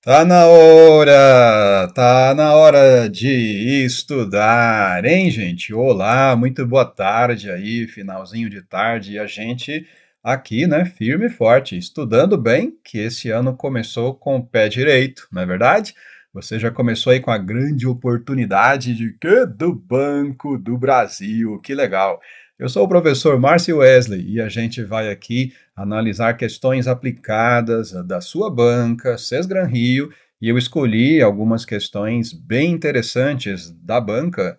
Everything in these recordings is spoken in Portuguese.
Tá na hora, tá na hora de estudar, hein, gente? Olá, muito boa tarde aí, finalzinho de tarde, e a gente aqui, né, firme e forte, estudando bem, que esse ano começou com o pé direito, não é verdade? Você já começou aí com a grande oportunidade de que do Banco do Brasil, que legal. Eu sou o professor Márcio Wesley e a gente vai aqui analisar questões aplicadas da sua banca, Sesgran Rio, e eu escolhi algumas questões bem interessantes da banca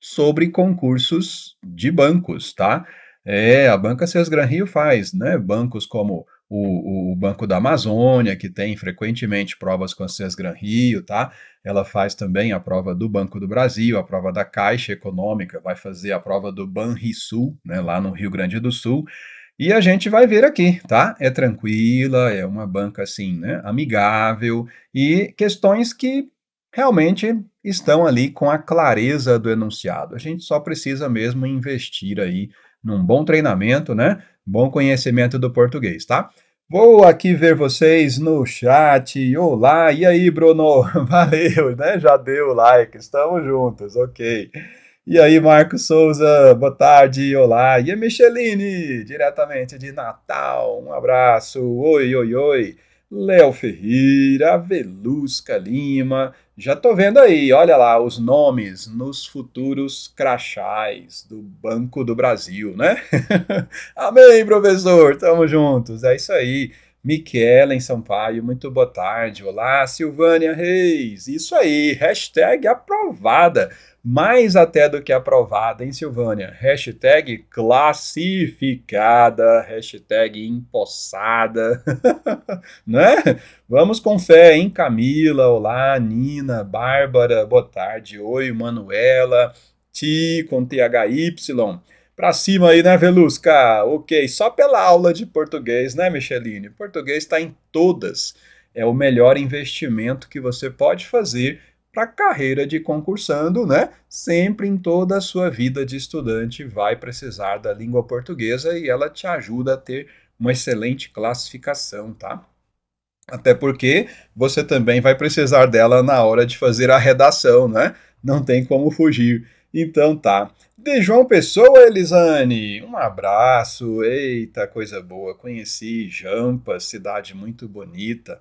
sobre concursos de bancos, tá? É, a banca Sesgran Rio faz, né? Bancos como o, o, Banco da Amazônia, que tem frequentemente provas com a CES Gran Rio, tá? Ela faz também a prova do Banco do Brasil, a prova da Caixa Econômica, vai fazer a prova do Banrisul, né, lá no Rio Grande do Sul. E a gente vai ver aqui, tá? É tranquila, é uma banca assim, né, amigável e questões que realmente estão ali com a clareza do enunciado. A gente só precisa mesmo investir aí num bom treinamento, né? bom conhecimento do português, tá? Vou aqui ver vocês no chat. Olá, e aí, Bruno? Valeu, né? Já deu o like, estamos juntos, ok. E aí, Marcos Souza, boa tarde, olá. E a Micheline, diretamente de Natal, um abraço, oi, oi, oi. Léo Ferreira, Velusca Lima, já tô vendo aí, olha lá os nomes nos futuros crachás do Banco do Brasil, né? Amém, professor, tamo juntos, é isso aí. em Sampaio, muito boa tarde. Olá, Silvânia Reis, isso aí, hashtag aprovada mais até do que aprovada em Silvânia. Hashtag classificada, hashtag empossada, né? Vamos com fé, hein? Camila, olá, Nina, Bárbara, boa tarde, oi, Manuela, Ti, com THY. Pra cima aí, né, Velusca? Ok, só pela aula de português, né, Micheline? Português está em todas. É o melhor investimento que você pode fazer para a carreira de concursando, né? Sempre em toda a sua vida de estudante vai precisar da língua portuguesa e ela te ajuda a ter uma excelente classificação, tá? Até porque você também vai precisar dela na hora de fazer a redação, né? Não tem como fugir. Então tá. De João Pessoa, Elisane, um abraço. Eita, coisa boa. Conheci Jampa, cidade muito bonita.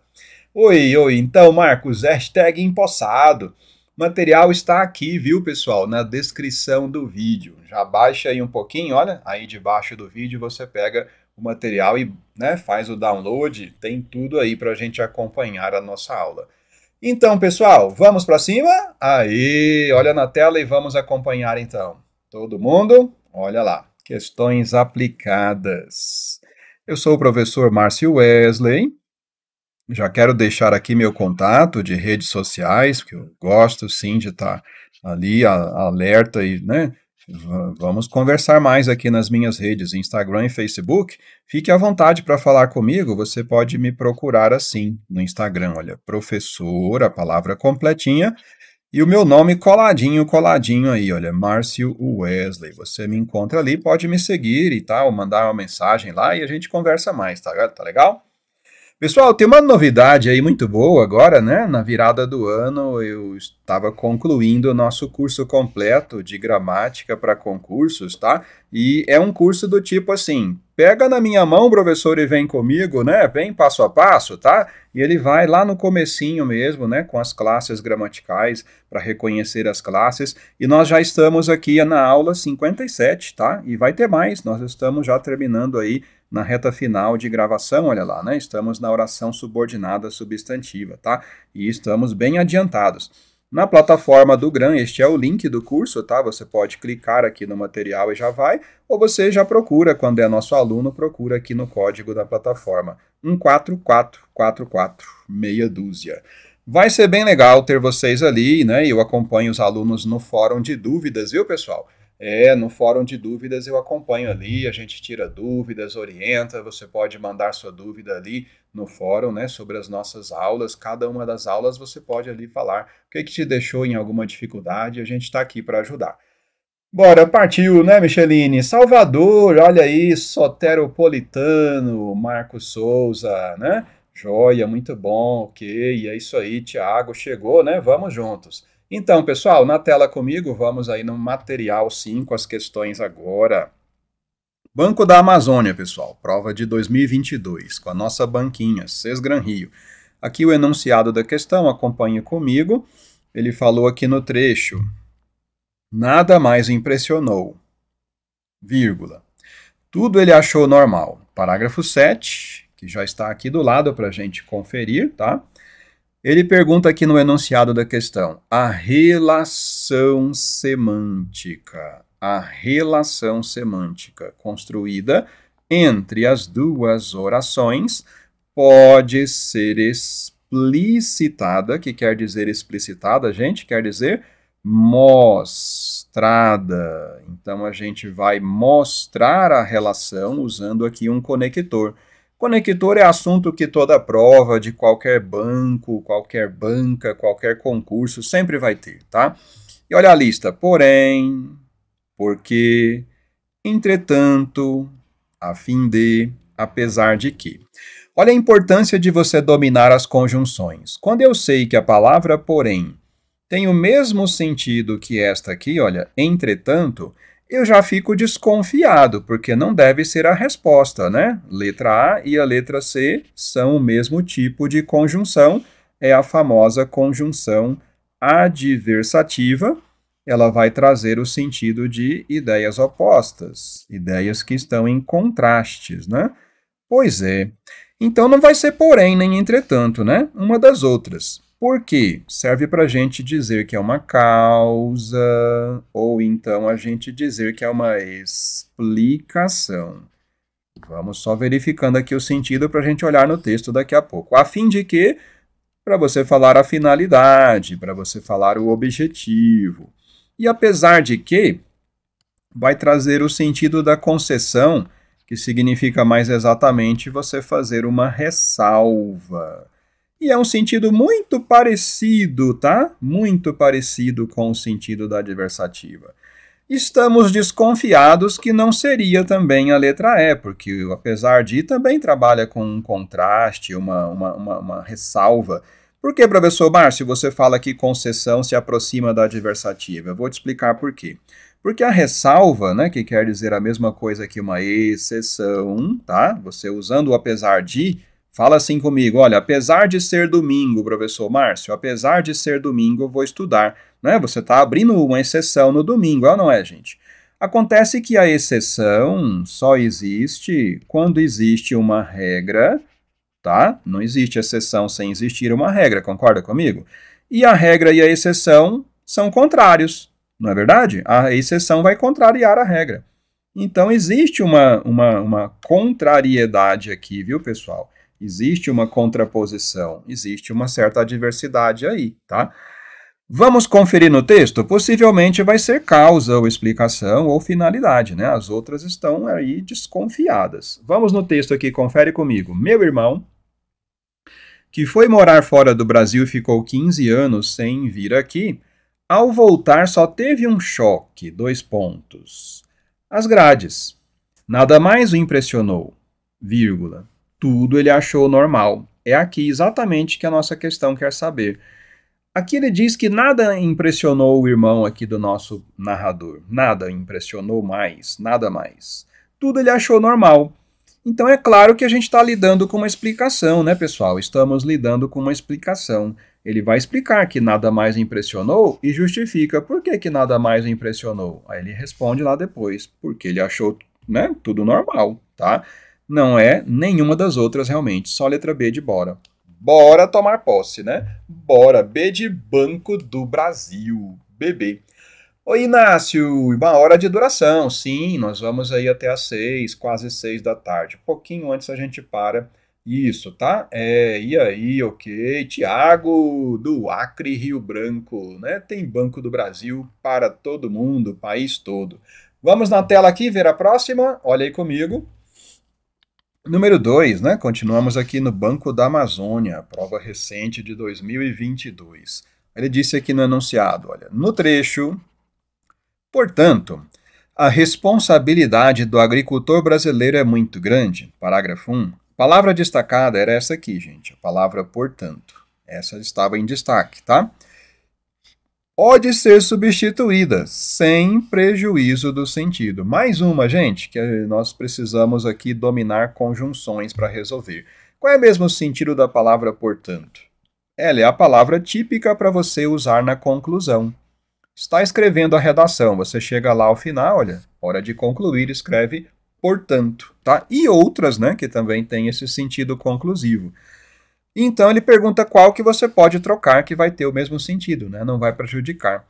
Oi, oi, então, Marcos, hashtag empossado. Material está aqui, viu, pessoal, na descrição do vídeo. Já baixa aí um pouquinho, olha, aí debaixo do vídeo você pega o material e né, faz o download, tem tudo aí para a gente acompanhar a nossa aula. Então, pessoal, vamos para cima? Aí, olha na tela e vamos acompanhar então. Todo mundo, olha lá, questões aplicadas. Eu sou o professor Márcio Wesley já quero deixar aqui meu contato de redes sociais, que eu gosto sim de estar tá ali a alerta e, né? Vamos conversar mais aqui nas minhas redes, Instagram e Facebook. Fique à vontade para falar comigo, você pode me procurar assim no Instagram, olha, professor, a palavra completinha, e o meu nome coladinho, coladinho aí, olha, Márcio Wesley. Você me encontra ali, pode me seguir e tal, mandar uma mensagem lá e a gente conversa mais, tá, tá legal? Pessoal, tem uma novidade aí muito boa agora, né? Na virada do ano eu estava concluindo o nosso curso completo de gramática para concursos, tá? E é um curso do tipo assim: pega na minha mão, professor, e vem comigo, né? Vem passo a passo, tá? E ele vai lá no comecinho mesmo, né, com as classes gramaticais para reconhecer as classes. E nós já estamos aqui na aula 57, tá? E vai ter mais, nós estamos já terminando aí na reta final de gravação, olha lá, né? Estamos na oração subordinada substantiva, tá? E estamos bem adiantados. Na plataforma do GRAM, este é o link do curso, tá? Você pode clicar aqui no material e já vai, ou você já procura, quando é nosso aluno, procura aqui no código da plataforma 14444, meia dúzia. Vai ser bem legal ter vocês ali, né? Eu acompanho os alunos no fórum de dúvidas, viu, pessoal? É, no fórum de dúvidas eu acompanho ali, a gente tira dúvidas, orienta, você pode mandar sua dúvida ali no fórum, né, sobre as nossas aulas, cada uma das aulas você pode ali falar o que, que te deixou em alguma dificuldade, a gente está aqui para ajudar. Bora, partiu, né, Micheline? Salvador, olha aí, soteropolitano, Marcos Souza, né? Joia, muito bom, ok, é isso aí, Tiago, chegou, né? Vamos juntos. Então, pessoal, na tela comigo, vamos aí no material 5, as questões agora. Banco da Amazônia, pessoal, prova de 2022, com a nossa banquinha, Sesgran Rio. Aqui o enunciado da questão, acompanhe comigo. Ele falou aqui no trecho: Nada mais impressionou, vírgula. Tudo ele achou normal. Parágrafo 7, que já está aqui do lado para a gente conferir, tá? Ele pergunta aqui no enunciado da questão: a relação semântica. A relação semântica construída entre as duas orações pode ser explicitada, que quer dizer explicitada, gente, quer dizer mostrada. Então a gente vai mostrar a relação usando aqui um conector. Conector é assunto que toda prova de qualquer banco, qualquer banca, qualquer concurso sempre vai ter, tá? E olha a lista. Porém, porque, entretanto, a fim de, apesar de que. Olha a importância de você dominar as conjunções. Quando eu sei que a palavra porém tem o mesmo sentido que esta aqui, olha, entretanto, eu já fico desconfiado, porque não deve ser a resposta, né? Letra A e a letra C são o mesmo tipo de conjunção, é a famosa conjunção adversativa. Ela vai trazer o sentido de ideias opostas, ideias que estão em contrastes, né? Pois é. Então não vai ser porém nem entretanto, né? Uma das outras. Por quê? Serve para a gente dizer que é uma causa, ou então a gente dizer que é uma explicação. Vamos só verificando aqui o sentido para a gente olhar no texto daqui a pouco. A fim de que? Para você falar a finalidade, para você falar o objetivo. E apesar de que, vai trazer o sentido da concessão, que significa mais exatamente você fazer uma ressalva. E é um sentido muito parecido, tá? Muito parecido com o sentido da adversativa. Estamos desconfiados que não seria também a letra E, porque apesar de também trabalha com um contraste, uma, uma, uma, uma ressalva. Por que, professor Márcio, você fala que concessão se aproxima da adversativa? Eu vou te explicar por quê. Porque a ressalva, né, que quer dizer a mesma coisa que uma exceção, tá? Você usando o apesar de, Fala assim comigo, olha, apesar de ser domingo, professor Márcio, apesar de ser domingo, eu vou estudar. Né? Você está abrindo uma exceção no domingo, é não é, gente? Acontece que a exceção só existe quando existe uma regra, tá? Não existe exceção sem existir uma regra, concorda comigo? E a regra e a exceção são contrários, não é verdade? A exceção vai contrariar a regra. Então, existe uma, uma, uma contrariedade aqui, viu, pessoal? Existe uma contraposição, existe uma certa adversidade aí, tá? Vamos conferir no texto? Possivelmente vai ser causa ou explicação ou finalidade, né? As outras estão aí desconfiadas. Vamos no texto aqui, confere comigo. Meu irmão, que foi morar fora do Brasil e ficou 15 anos sem vir aqui, ao voltar só teve um choque, dois pontos. As grades. Nada mais o impressionou, vírgula tudo ele achou normal. É aqui exatamente que a nossa questão quer saber. Aqui ele diz que nada impressionou o irmão aqui do nosso narrador. Nada impressionou mais, nada mais. Tudo ele achou normal. Então é claro que a gente está lidando com uma explicação, né, pessoal? Estamos lidando com uma explicação. Ele vai explicar que nada mais impressionou e justifica por que, que nada mais impressionou. Aí ele responde lá depois, porque ele achou né, tudo normal, tá? Não é nenhuma das outras realmente, só a letra B de bora. Bora tomar posse, né? Bora, B de Banco do Brasil, BB. Oi, Inácio, uma hora de duração. Sim, nós vamos aí até às seis, quase seis da tarde. Um pouquinho antes a gente para isso, tá? É, e aí, ok. Tiago, do Acre, Rio Branco, né? Tem Banco do Brasil para todo mundo, país todo. Vamos na tela aqui ver a próxima? Olha aí comigo. Número 2, né? Continuamos aqui no Banco da Amazônia, prova recente de 2022. Ele disse aqui no enunciado, olha, no trecho, portanto, a responsabilidade do agricultor brasileiro é muito grande. Parágrafo 1. Palavra destacada era essa aqui, gente, a palavra portanto. Essa estava em destaque, tá? pode ser substituída sem prejuízo do sentido. Mais uma, gente, que nós precisamos aqui dominar conjunções para resolver. Qual é mesmo o sentido da palavra portanto? Ela é a palavra típica para você usar na conclusão. Está escrevendo a redação, você chega lá ao final, olha, hora de concluir, escreve portanto, tá? E outras, né, que também têm esse sentido conclusivo então ele pergunta qual que você pode trocar que vai ter o mesmo sentido, né? não vai prejudicar.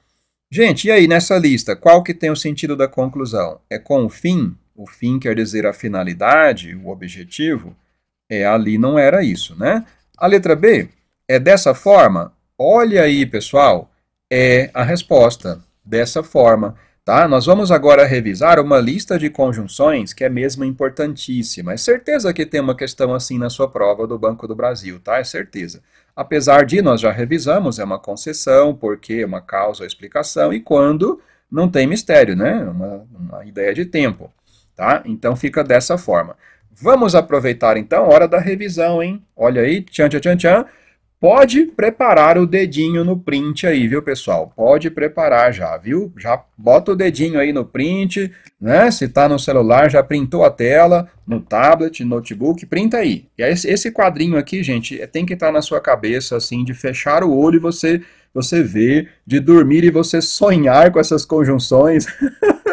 Gente, e aí nessa lista, qual que tem o sentido da conclusão? É com o fim? O fim quer dizer a finalidade, o objetivo? É ali não era isso, né? A letra B é dessa forma? Olha aí, pessoal, é a resposta dessa forma. Tá? Nós vamos agora revisar uma lista de conjunções que é mesmo importantíssima. É certeza que tem uma questão assim na sua prova do Banco do Brasil, tá? É certeza. Apesar de nós já revisamos, é uma concessão, porquê, uma causa, explicação, e quando não tem mistério, né? Uma, uma ideia de tempo, tá? Então fica dessa forma. Vamos aproveitar então, hora da revisão, hein? Olha aí, tchan, tchan, tchan, tchan. Pode preparar o dedinho no print aí, viu, pessoal? Pode preparar já, viu? Já bota o dedinho aí no print, né? Se tá no celular, já printou a tela, no tablet, notebook, printa aí. E esse quadrinho aqui, gente, é, tem que estar tá na sua cabeça, assim, de fechar o olho e você, você ver, de dormir e você sonhar com essas conjunções.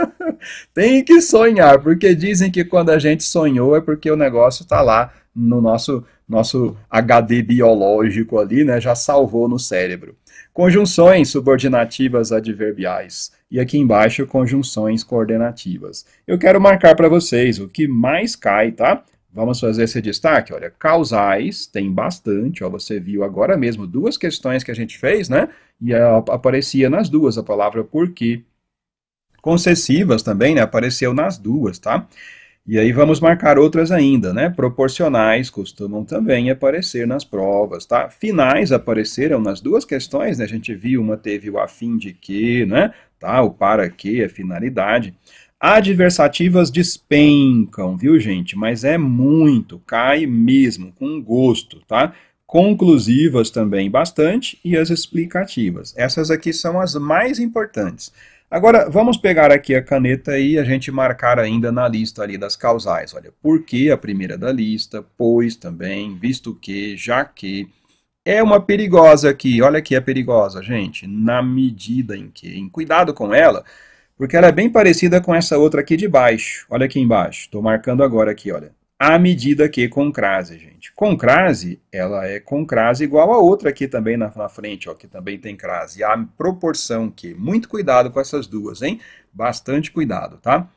tem que sonhar, porque dizem que quando a gente sonhou é porque o negócio tá lá no nosso nosso HD biológico ali, né, já salvou no cérebro. Conjunções subordinativas adverbiais. E aqui embaixo, conjunções coordenativas. Eu quero marcar para vocês o que mais cai, tá? Vamos fazer esse destaque? Olha, causais tem bastante. Ó, você viu agora mesmo duas questões que a gente fez, né? E ó, aparecia nas duas a palavra por quê. Concessivas também, né? Apareceu nas duas, tá? E aí vamos marcar outras ainda, né? Proporcionais costumam também aparecer nas provas, tá? Finais apareceram nas duas questões, né? A gente viu, uma teve o afim de que, né? Tá? O para que, a finalidade. Adversativas despencam, viu, gente? Mas é muito, cai mesmo, com gosto, tá? Conclusivas também bastante e as explicativas. Essas aqui são as mais importantes. Agora, vamos pegar aqui a caneta e a gente marcar ainda na lista ali das causais. Olha, por que a primeira da lista, pois também, visto que, já que. É uma perigosa aqui, olha que é perigosa, gente, na medida em que. em Cuidado com ela, porque ela é bem parecida com essa outra aqui de baixo. Olha aqui embaixo, estou marcando agora aqui, olha à medida que com crase, gente. Com crase, ela é com crase igual a outra aqui também na, na, frente, ó, que também tem crase. A proporção que, muito cuidado com essas duas, hein? Bastante cuidado, tá?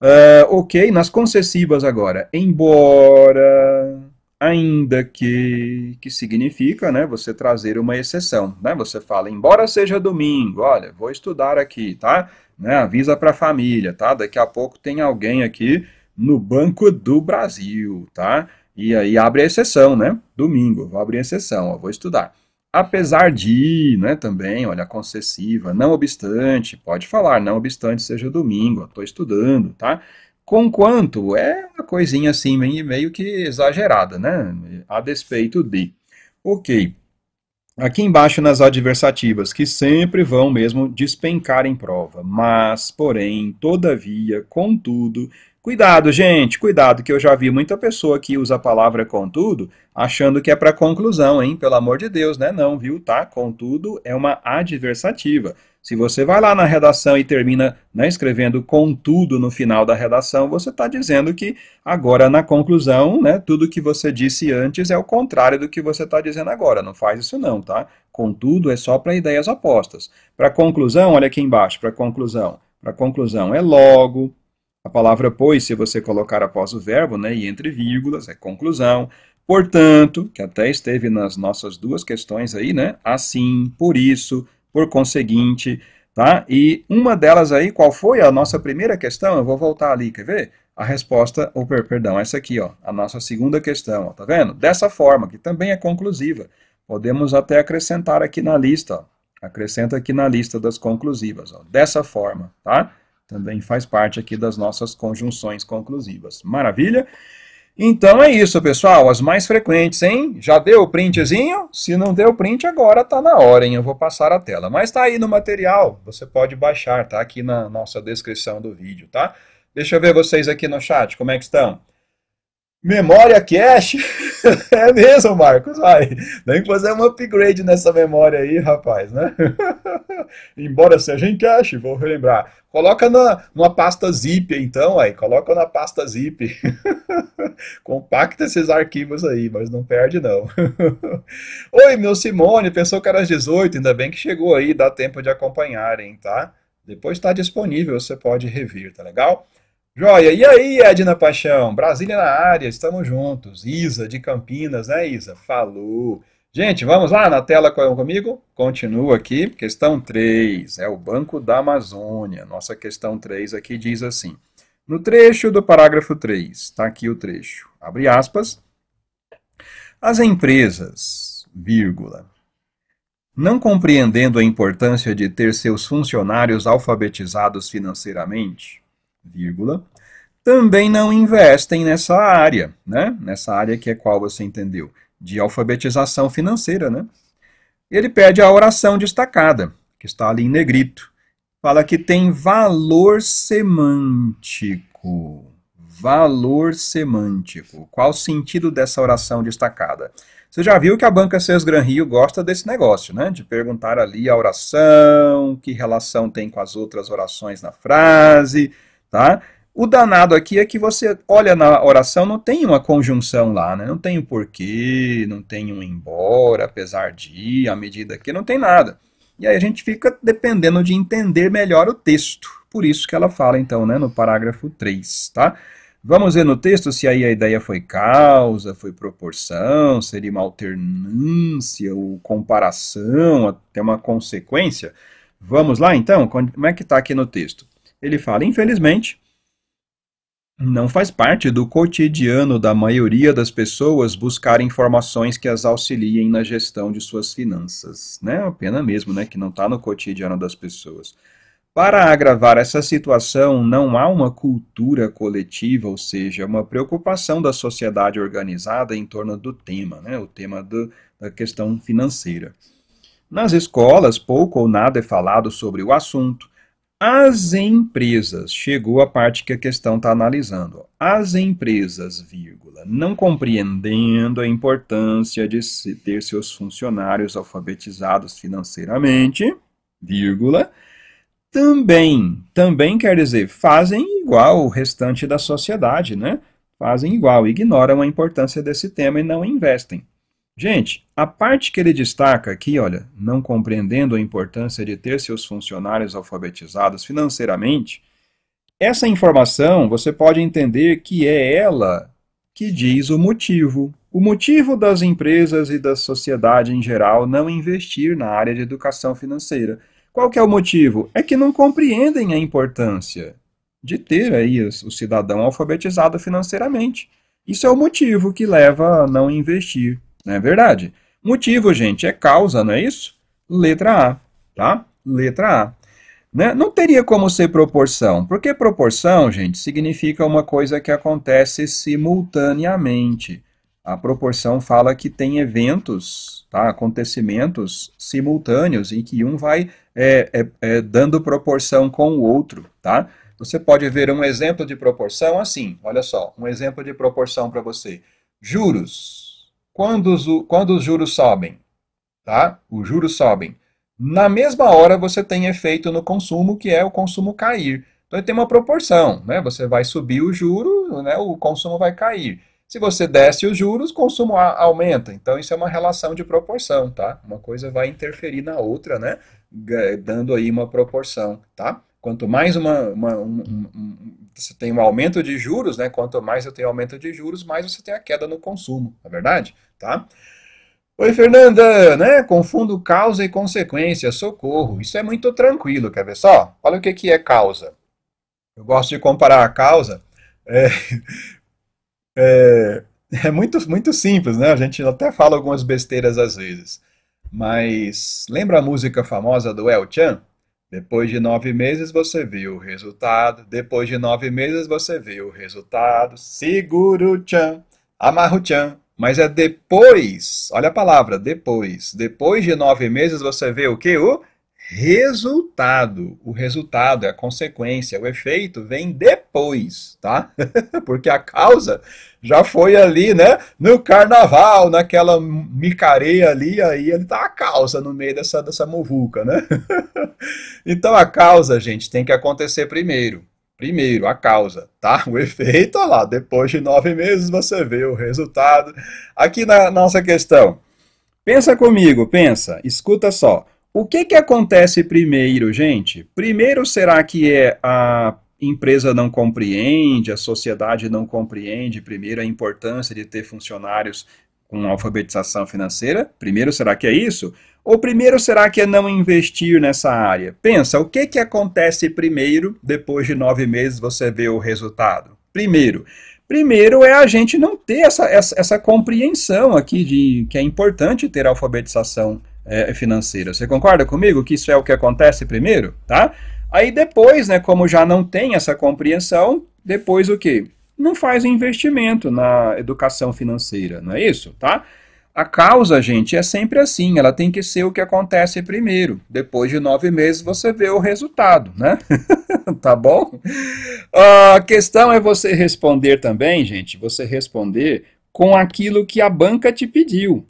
Uh, ok, nas concessivas agora, embora, ainda que, que significa, né, você trazer uma exceção, né? Você fala, embora seja domingo, olha, vou estudar aqui, tá? Né, avisa para a família, tá? Daqui a pouco tem alguém aqui no Banco do Brasil, tá? E aí abre a exceção, né? Domingo, vou abrir a exceção, ó, vou estudar. Apesar de, né, também, olha, concessiva, não obstante, pode falar, não obstante seja domingo, estou estudando, tá? Conquanto, é uma coisinha assim meio que exagerada, né? A despeito de. Ok. Aqui embaixo nas adversativas, que sempre vão mesmo despencar em prova, mas, porém, todavia, contudo, Cuidado, gente, cuidado, que eu já vi muita pessoa que usa a palavra contudo achando que é para conclusão, hein? Pelo amor de Deus, né? Não, viu? Tá? Contudo é uma adversativa. Se você vai lá na redação e termina né, escrevendo contudo no final da redação, você está dizendo que agora na conclusão, né, tudo que você disse antes é o contrário do que você está dizendo agora. Não faz isso não, tá? Contudo é só para ideias opostas. Para conclusão, olha aqui embaixo, para conclusão. Para conclusão é logo, a palavra pois, se você colocar após o verbo, né, e entre vírgulas, é conclusão. Portanto, que até esteve nas nossas duas questões aí, né? Assim, por isso, por conseguinte, tá? E uma delas aí, qual foi a nossa primeira questão? Eu vou voltar ali, quer ver? A resposta, ou oh, perdão, essa aqui, ó, a nossa segunda questão, ó, tá vendo? Dessa forma, que também é conclusiva. Podemos até acrescentar aqui na lista, ó. Acrescenta aqui na lista das conclusivas, ó, dessa forma, tá? Também faz parte aqui das nossas conjunções conclusivas. Maravilha? Então é isso, pessoal. As mais frequentes, hein? Já deu o printzinho? Se não deu print, agora tá na hora, hein? Eu vou passar a tela. Mas tá aí no material, você pode baixar, tá aqui na nossa descrição do vídeo, tá? Deixa eu ver vocês aqui no chat, como é que estão? Memória cache? é mesmo, Marcos, vai. Tem é que fazer é um upgrade nessa memória aí, rapaz, né? Embora seja em cache, vou relembrar. Coloca na, numa pasta zip, então, aí. Coloca na pasta zip. Compacta esses arquivos aí, mas não perde, não. Oi, meu Simone, pensou que era às 18, ainda bem que chegou aí, dá tempo de acompanharem, tá? Depois está disponível, você pode revir, tá legal? Joia. E aí, Edna Paixão? Brasília na área, estamos juntos. Isa, de Campinas, né, Isa? Falou. Gente, vamos lá na tela comigo? Continua aqui. Questão 3, é o Banco da Amazônia. Nossa questão 3 aqui diz assim. No trecho do parágrafo 3, está aqui o trecho, abre aspas. As empresas, vírgula, não compreendendo a importância de ter seus funcionários alfabetizados financeiramente, vírgula, também não investem nessa área, né? Nessa área que é qual você entendeu, de alfabetização financeira, né? Ele pede a oração destacada, que está ali em negrito. Fala que tem valor semântico. Valor semântico. Qual o sentido dessa oração destacada? Você já viu que a banca Seus Gran Rio gosta desse negócio, né? De perguntar ali a oração, que relação tem com as outras orações na frase, Tá? O danado aqui é que você olha na oração, não tem uma conjunção lá, né? não tem um porquê, não tem um embora, apesar de, à medida que, não tem nada. E aí a gente fica dependendo de entender melhor o texto. Por isso que ela fala, então, né, no parágrafo 3. Tá? Vamos ver no texto se aí a ideia foi causa, foi proporção, seria uma alternância ou comparação, até uma consequência. Vamos lá, então? Como é que está aqui no texto? Ele fala: infelizmente, não faz parte do cotidiano da maioria das pessoas buscar informações que as auxiliem na gestão de suas finanças. Né? É uma pena mesmo né? que não está no cotidiano das pessoas. Para agravar essa situação, não há uma cultura coletiva, ou seja, uma preocupação da sociedade organizada em torno do tema, né? o tema do, da questão financeira. Nas escolas, pouco ou nada é falado sobre o assunto. As empresas, chegou a parte que a questão está analisando. As empresas, vírgula, não compreendendo a importância de ter seus funcionários alfabetizados financeiramente, vírgula, também, também quer dizer, fazem igual o restante da sociedade, né? Fazem igual, ignoram a importância desse tema e não investem. Gente, a parte que ele destaca aqui, olha, não compreendendo a importância de ter seus funcionários alfabetizados financeiramente, essa informação você pode entender que é ela que diz o motivo. O motivo das empresas e da sociedade em geral não investir na área de educação financeira. Qual que é o motivo? É que não compreendem a importância de ter aí o cidadão alfabetizado financeiramente. Isso é o motivo que leva a não investir não é verdade? Motivo, gente, é causa, não é isso? Letra A, tá? Letra A. Né? Não teria como ser proporção, porque proporção, gente, significa uma coisa que acontece simultaneamente. A proporção fala que tem eventos, tá? acontecimentos simultâneos, em que um vai é, é, é, dando proporção com o outro. Tá? Você pode ver um exemplo de proporção assim, olha só, um exemplo de proporção para você. Juros, quando os, quando os juros sobem, tá? Os juros sobem. Na mesma hora você tem efeito no consumo, que é o consumo cair. Então tem uma proporção, né? Você vai subir o juro, né? O consumo vai cair. Se você desce os juros, o consumo aumenta. Então isso é uma relação de proporção, tá? Uma coisa vai interferir na outra, né? Dando aí uma proporção, tá? Quanto mais uma, uma um, um, você tem um aumento de juros, né? Quanto mais eu tenho aumento de juros, mais você tem a queda no consumo, na é verdade, tá? Oi, Fernanda, né? Confundo causa e consequência, socorro. Isso é muito tranquilo, quer ver só? Olha o que, que é causa. Eu gosto de comparar a causa. É, é, é muito, muito simples, né? A gente até fala algumas besteiras às vezes. Mas lembra a música famosa do El Chan? Depois de nove meses você viu o resultado. Depois de nove meses você viu o resultado. Seguro-chan, amarro tchan. Mas é depois, olha a palavra, depois. Depois de nove meses você vê o que? O resultado. O resultado é a consequência, o efeito vem depois, tá? Porque a causa já foi ali, né, no carnaval, naquela micareia ali, aí ele tá a causa no meio dessa, dessa muvuca, né? então a causa, gente, tem que acontecer primeiro. Primeiro, a causa, tá? O efeito, olha lá, depois de nove meses você vê o resultado. Aqui na nossa questão, pensa comigo, pensa, escuta só. O que, que acontece primeiro, gente? Primeiro será que é a empresa não compreende, a sociedade não compreende, primeiro, a importância de ter funcionários com alfabetização financeira? Primeiro, será que é isso? Ou primeiro, será que é não investir nessa área? Pensa, o que, que acontece primeiro, depois de nove meses você vê o resultado? Primeiro, primeiro é a gente não ter essa, essa, essa compreensão aqui de que é importante ter alfabetização é, financeira. Você concorda comigo que isso é o que acontece primeiro? Tá? Aí depois, né, como já não tem essa compreensão, depois o quê? Não faz investimento na educação financeira, não é isso, tá? A causa, gente, é sempre assim, ela tem que ser o que acontece primeiro. Depois de nove meses você vê o resultado, né? tá bom? A questão é você responder também, gente, você responder com aquilo que a banca te pediu.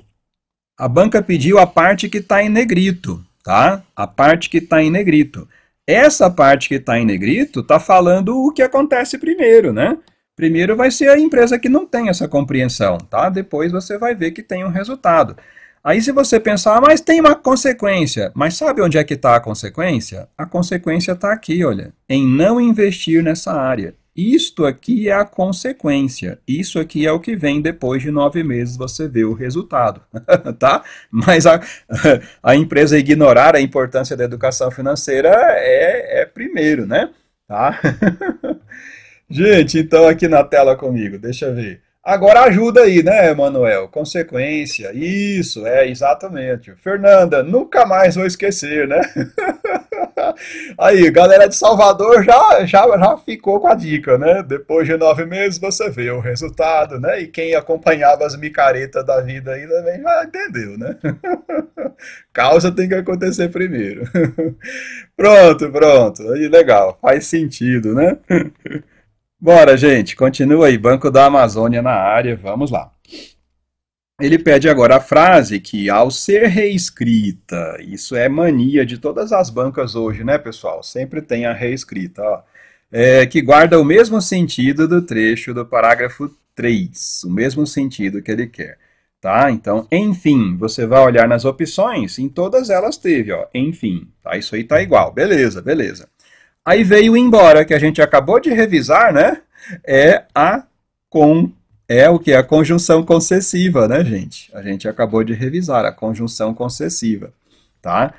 A banca pediu a parte que está em negrito, tá? A parte que está em negrito. Essa parte que está em negrito está falando o que acontece primeiro, né? Primeiro vai ser a empresa que não tem essa compreensão, tá? Depois você vai ver que tem um resultado. Aí se você pensar, ah, mas tem uma consequência. Mas sabe onde é que está a consequência? A consequência está aqui, olha, em não investir nessa área. Isto aqui é a consequência. Isso aqui é o que vem depois de nove meses você vê o resultado, tá? Mas a, a empresa ignorar a importância da educação financeira é, é primeiro, né? Tá? Gente, então aqui na tela comigo, deixa eu ver. Agora ajuda aí, né, Manuel? Consequência. Isso, é, exatamente. Fernanda, nunca mais vou esquecer, né? aí, galera de Salvador já, já, já ficou com a dica, né? Depois de nove meses você vê o resultado, né? E quem acompanhava as micaretas da vida aí também já entendeu, né? Causa tem que acontecer primeiro. pronto, pronto. Aí, legal. Faz sentido, né? Bora, gente, continua aí. Banco da Amazônia na área, vamos lá. Ele pede agora a frase que, ao ser reescrita, isso é mania de todas as bancas hoje, né, pessoal? Sempre tem a reescrita, ó, é, que guarda o mesmo sentido do trecho do parágrafo 3, o mesmo sentido que ele quer. Tá? Então, enfim, você vai olhar nas opções, em todas elas teve, ó, enfim. Tá? Isso aí tá igual, beleza, beleza. Aí veio embora, que a gente acabou de revisar, né? É a com é o que? A conjunção concessiva, né, gente? A gente acabou de revisar a conjunção concessiva, tá?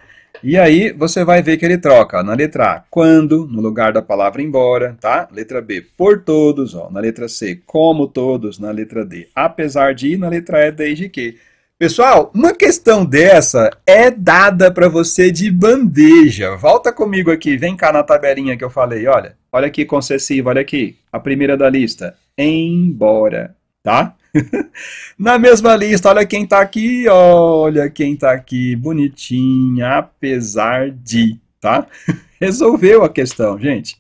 E aí você vai ver que ele troca na letra A, quando, no lugar da palavra embora, tá? Letra B, por todos, ó. Na letra C, como todos. Na letra D, apesar de. E na letra E, desde que. Pessoal, uma questão dessa é dada para você de bandeja. Volta comigo aqui, vem cá na tabelinha que eu falei, olha. Olha aqui, concessiva, olha aqui. A primeira da lista, embora, tá? na mesma lista, olha quem tá aqui, olha quem tá aqui, bonitinha, apesar de, tá? Resolveu a questão, gente.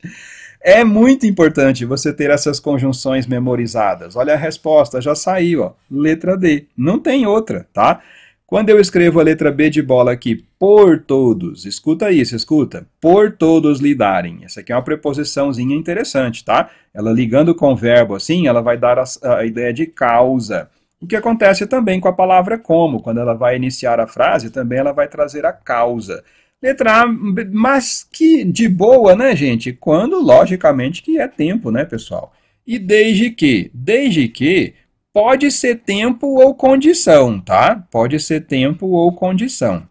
É muito importante você ter essas conjunções memorizadas. Olha a resposta, já saiu, ó, letra D. Não tem outra, tá? Quando eu escrevo a letra B de bola aqui, por todos, escuta isso, escuta. Por todos lidarem. Essa aqui é uma preposiçãozinha interessante, tá? Ela ligando com o verbo assim, ela vai dar a, a ideia de causa. O que acontece também com a palavra como, quando ela vai iniciar a frase, também ela vai trazer a causa. Letra A, mas que de boa, né, gente? Quando, logicamente, que é tempo, né, pessoal? E desde que? Desde que pode ser tempo ou condição, tá? Pode ser tempo ou condição.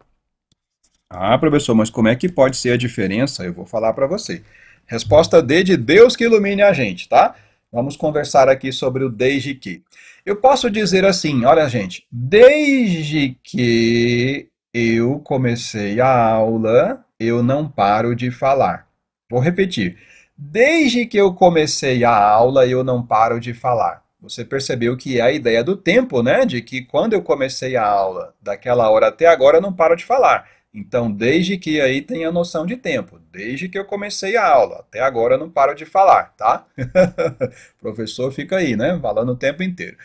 Ah, professor, mas como é que pode ser a diferença? Eu vou falar para você. Resposta D de Deus que ilumine a gente, tá? Vamos conversar aqui sobre o desde que. Eu posso dizer assim, olha gente, desde que eu comecei a aula, eu não paro de falar. Vou repetir. Desde que eu comecei a aula, eu não paro de falar. Você percebeu que é a ideia do tempo, né? De que quando eu comecei a aula, daquela hora até agora, eu não paro de falar. Então, desde que aí tem a noção de tempo. Desde que eu comecei a aula, até agora eu não paro de falar, tá? o professor fica aí, né? Falando o tempo inteiro.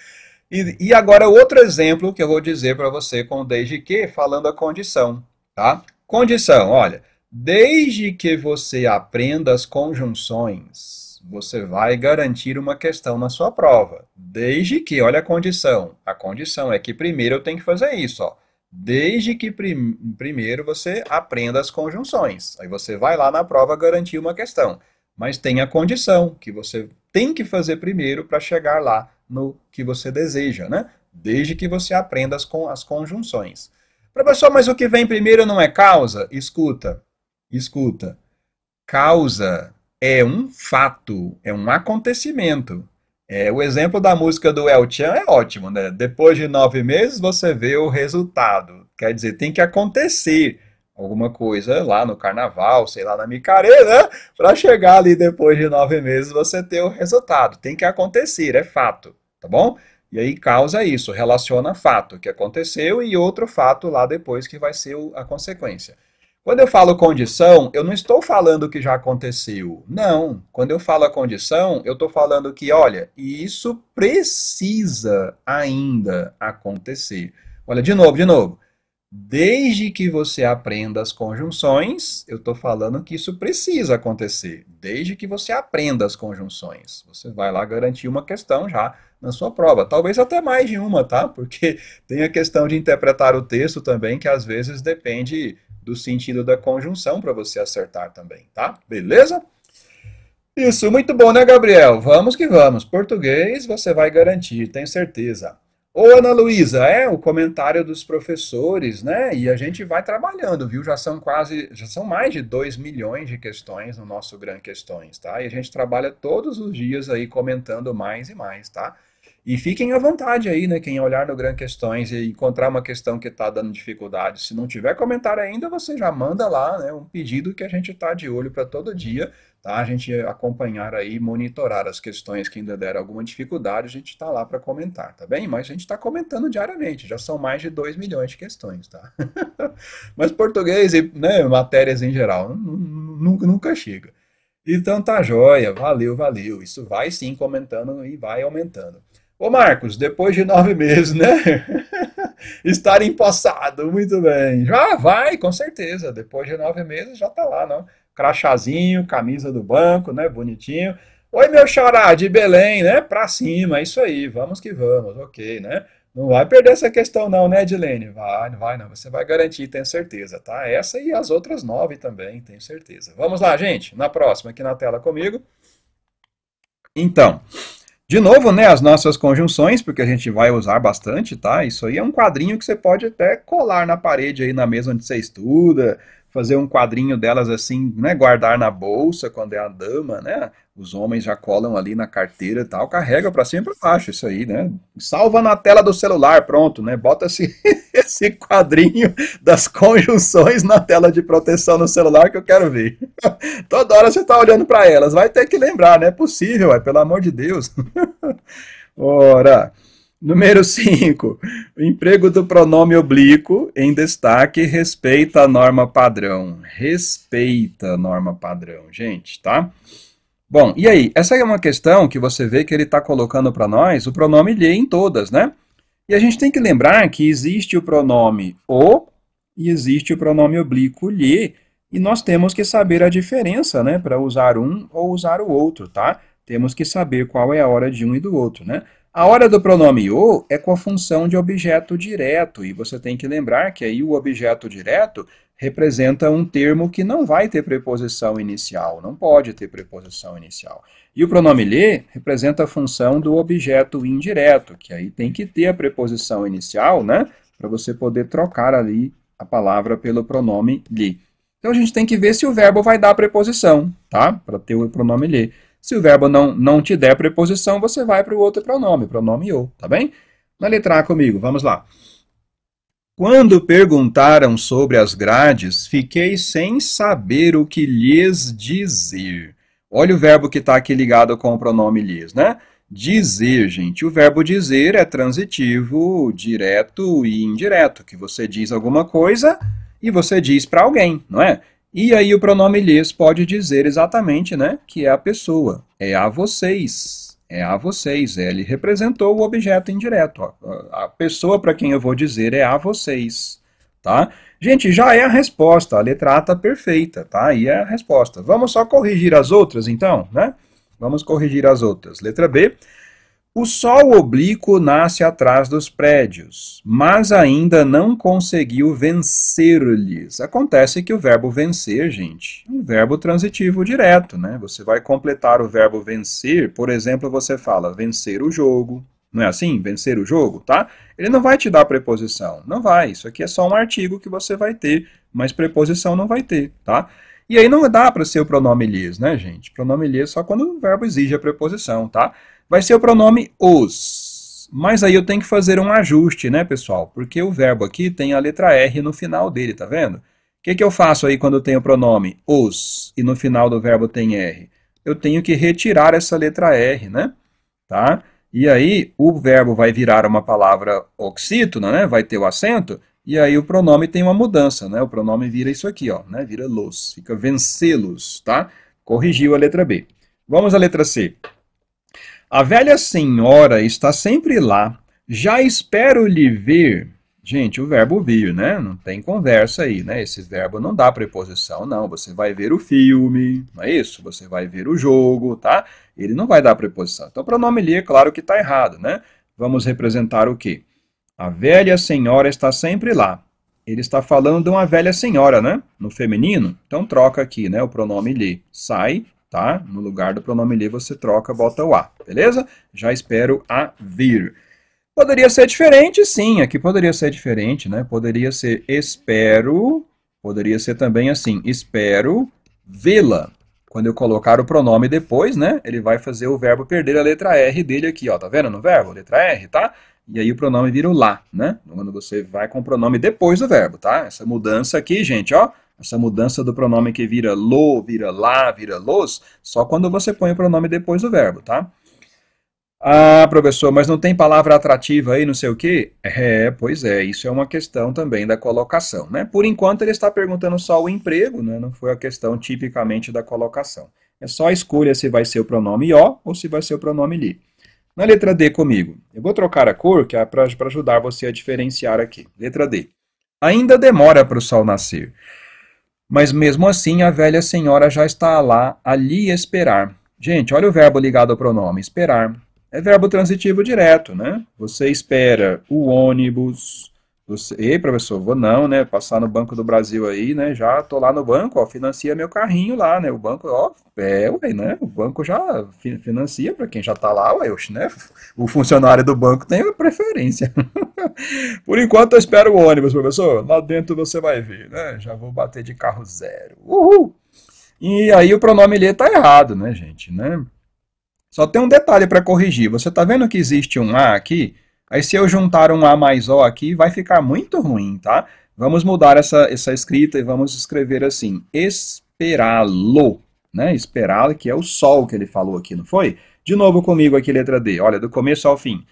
E, e agora outro exemplo que eu vou dizer para você com desde que, falando a condição, tá? Condição, olha, desde que você aprenda as conjunções, você vai garantir uma questão na sua prova. Desde que, olha a condição. A condição é que primeiro eu tenho que fazer isso, ó. Desde que prim primeiro você aprenda as conjunções. Aí você vai lá na prova garantir uma questão. Mas tem a condição que você tem que fazer primeiro para chegar lá no que você deseja, né? Desde que você aprenda as, con as conjunções. Professor, mas o que vem primeiro não é causa? Escuta, escuta. Causa é um fato, é um acontecimento. É, o exemplo da música do El Chan é ótimo, né? Depois de nove meses você vê o resultado. Quer dizer, tem que acontecer alguma coisa lá no carnaval, sei lá, na micareta, né? para chegar ali depois de nove meses você ter o resultado. Tem que acontecer, é fato, tá bom? E aí causa isso, relaciona fato que aconteceu e outro fato lá depois que vai ser a consequência. Quando eu falo condição, eu não estou falando que já aconteceu. Não. Quando eu falo a condição, eu estou falando que, olha, isso precisa ainda acontecer. Olha, de novo, de novo. Desde que você aprenda as conjunções, eu estou falando que isso precisa acontecer. Desde que você aprenda as conjunções, você vai lá garantir uma questão já na sua prova. Talvez até mais de uma, tá? Porque tem a questão de interpretar o texto também, que às vezes depende do sentido da conjunção para você acertar também, tá? Beleza? Isso, muito bom, né, Gabriel? Vamos que vamos. Português você vai garantir, tenho certeza. Ô, Ana Luísa, é o comentário dos professores, né? E a gente vai trabalhando, viu? Já são quase, já são mais de 2 milhões de questões no nosso Gran Questões, tá? E a gente trabalha todos os dias aí comentando mais e mais, tá? E fiquem à vontade aí, né? Quem olhar no Gran Questões e encontrar uma questão que está dando dificuldade, se não tiver comentário ainda, você já manda lá, né? Um pedido que a gente está de olho para todo dia Tá? A gente acompanhar aí, monitorar as questões que ainda deram alguma dificuldade, a gente está lá para comentar, tá bem? Mas a gente está comentando diariamente, já são mais de 2 milhões de questões, tá? Mas português e né, matérias em geral, nunca, nunca chega. Então tá joia, valeu, valeu. Isso vai sim comentando e vai aumentando. Ô Marcos, depois de nove meses, né? Estar empossado, muito bem. Já vai, com certeza. Depois de nove meses já tá lá, não crachazinho, camisa do banco, né? Bonitinho. Oi, meu xará, de Belém, né? Pra cima, isso aí, vamos que vamos, ok, né? Não vai perder essa questão não, né, Edilene? Vai, não vai não, você vai garantir, tenho certeza, tá? Essa e as outras nove também, tenho certeza. Vamos lá, gente, na próxima, aqui na tela comigo. Então, de novo, né, as nossas conjunções, porque a gente vai usar bastante, tá? Isso aí é um quadrinho que você pode até colar na parede aí, na mesa onde você estuda, fazer um quadrinho delas assim, né, guardar na bolsa quando é a dama, né? Os homens já colam ali na carteira e tal, carrega para sempre, e baixo isso aí, né? Salva na tela do celular, pronto, né? Bota esse, esse quadrinho das conjunções na tela de proteção no celular que eu quero ver. Toda hora você tá olhando para elas, vai ter que lembrar, né? É possível, é pelo amor de Deus. Ora, Número 5. O emprego do pronome oblíquo em destaque respeita a norma padrão. Respeita a norma padrão, gente, tá? Bom, e aí? Essa é uma questão que você vê que ele está colocando para nós o pronome lhe em todas, né? E a gente tem que lembrar que existe o pronome o e existe o pronome oblíquo lhe, e nós temos que saber a diferença, né, para usar um ou usar o outro, tá? Temos que saber qual é a hora de um e do outro, né? A hora do pronome o é com a função de objeto direto, e você tem que lembrar que aí o objeto direto representa um termo que não vai ter preposição inicial, não pode ter preposição inicial. E o pronome lhe representa a função do objeto indireto, que aí tem que ter a preposição inicial, né, para você poder trocar ali a palavra pelo pronome lhe. Então a gente tem que ver se o verbo vai dar a preposição, tá? Para ter o pronome lhe. Se o verbo não, não te der preposição, você vai para o outro pronome, pronome ou, tá bem? Na letra A comigo, vamos lá. Quando perguntaram sobre as grades, fiquei sem saber o que lhes dizer. Olha o verbo que está aqui ligado com o pronome lhes, né? Dizer, gente. O verbo dizer é transitivo, direto e indireto, que você diz alguma coisa e você diz para alguém, não é? E aí o pronome lhes pode dizer exatamente, né, que é a pessoa, é a vocês, é a vocês. É, ele representou o objeto indireto. Ó. A pessoa para quem eu vou dizer é a vocês, tá? Gente, já é a resposta, a letra A tá perfeita, tá? E é a resposta. Vamos só corrigir as outras, então, né? Vamos corrigir as outras. Letra B. O sol oblíquo nasce atrás dos prédios, mas ainda não conseguiu vencer-lhes. Acontece que o verbo vencer, gente, é um verbo transitivo direto, né? Você vai completar o verbo vencer, por exemplo, você fala vencer o jogo. Não é assim? Vencer o jogo, tá? Ele não vai te dar preposição, não vai. Isso aqui é só um artigo que você vai ter, mas preposição não vai ter, tá? E aí não dá para ser o pronome lhes, né, gente? Pronome lhes só quando o verbo exige a preposição, tá? vai ser o pronome os. Mas aí eu tenho que fazer um ajuste, né, pessoal? Porque o verbo aqui tem a letra R no final dele, tá vendo? O que, que eu faço aí quando eu tenho o pronome os e no final do verbo tem R? Eu tenho que retirar essa letra R, né? Tá? E aí o verbo vai virar uma palavra oxítona, né? Vai ter o acento, e aí o pronome tem uma mudança, né? O pronome vira isso aqui, ó, né? Vira los, fica vencê-los, tá? Corrigiu a letra B. Vamos à letra C. A velha senhora está sempre lá. Já espero lhe ver. Gente, o verbo vir, né? Não tem conversa aí, né? Esse verbo não dá preposição, não. Você vai ver o filme, não é isso? Você vai ver o jogo, tá? Ele não vai dar preposição. Então, o pronome li é claro que está errado, né? Vamos representar o quê? A velha senhora está sempre lá. Ele está falando de uma velha senhora, né? No feminino. Então, troca aqui, né? O pronome li. Sai tá? No lugar do pronome lhe você troca, bota o a, beleza? Já espero a vir. Poderia ser diferente, sim, aqui poderia ser diferente, né? Poderia ser espero, poderia ser também assim, espero vê-la. Quando eu colocar o pronome depois, né, ele vai fazer o verbo perder a letra R dele aqui, ó, tá vendo no verbo? Letra R, tá? E aí o pronome vira o lá, né? Quando você vai com o pronome depois do verbo, tá? Essa mudança aqui, gente, ó, essa mudança do pronome que vira lo, vira lá, vira los, só quando você põe o pronome depois do verbo, tá? Ah, professor, mas não tem palavra atrativa aí, não sei o quê? É, pois é, isso é uma questão também da colocação, né? Por enquanto ele está perguntando só o emprego, né? Não foi a questão tipicamente da colocação. É só a escolha se vai ser o pronome ó ou se vai ser o pronome li. Na letra D comigo, eu vou trocar a cor, que é para ajudar você a diferenciar aqui. Letra D. Ainda demora para o sol nascer. Mas mesmo assim a velha senhora já está lá, ali esperar. Gente, olha o verbo ligado ao pronome, esperar. É verbo transitivo direto, né? Você espera o ônibus, você, Ei, professor, vou não, né? Passar no Banco do Brasil aí, né? Já tô lá no banco, ó, financia meu carrinho lá, né? O banco, ó, é, ué, né? O banco já financia para quem já tá lá, ué, né? O funcionário do banco tem preferência. Por enquanto eu espero o ônibus, professor. Lá dentro você vai ver, né? Já vou bater de carro zero. Uhul! E aí o pronome ele tá errado, né, gente, né? Só tem um detalhe para corrigir. Você tá vendo que existe um A aqui? Aí se eu juntar um A mais O aqui, vai ficar muito ruim, tá? Vamos mudar essa, essa escrita e vamos escrever assim, esperá-lo, né? Esperá-lo, que é o sol que ele falou aqui, não foi? De novo comigo aqui, letra D, olha, do começo ao fim.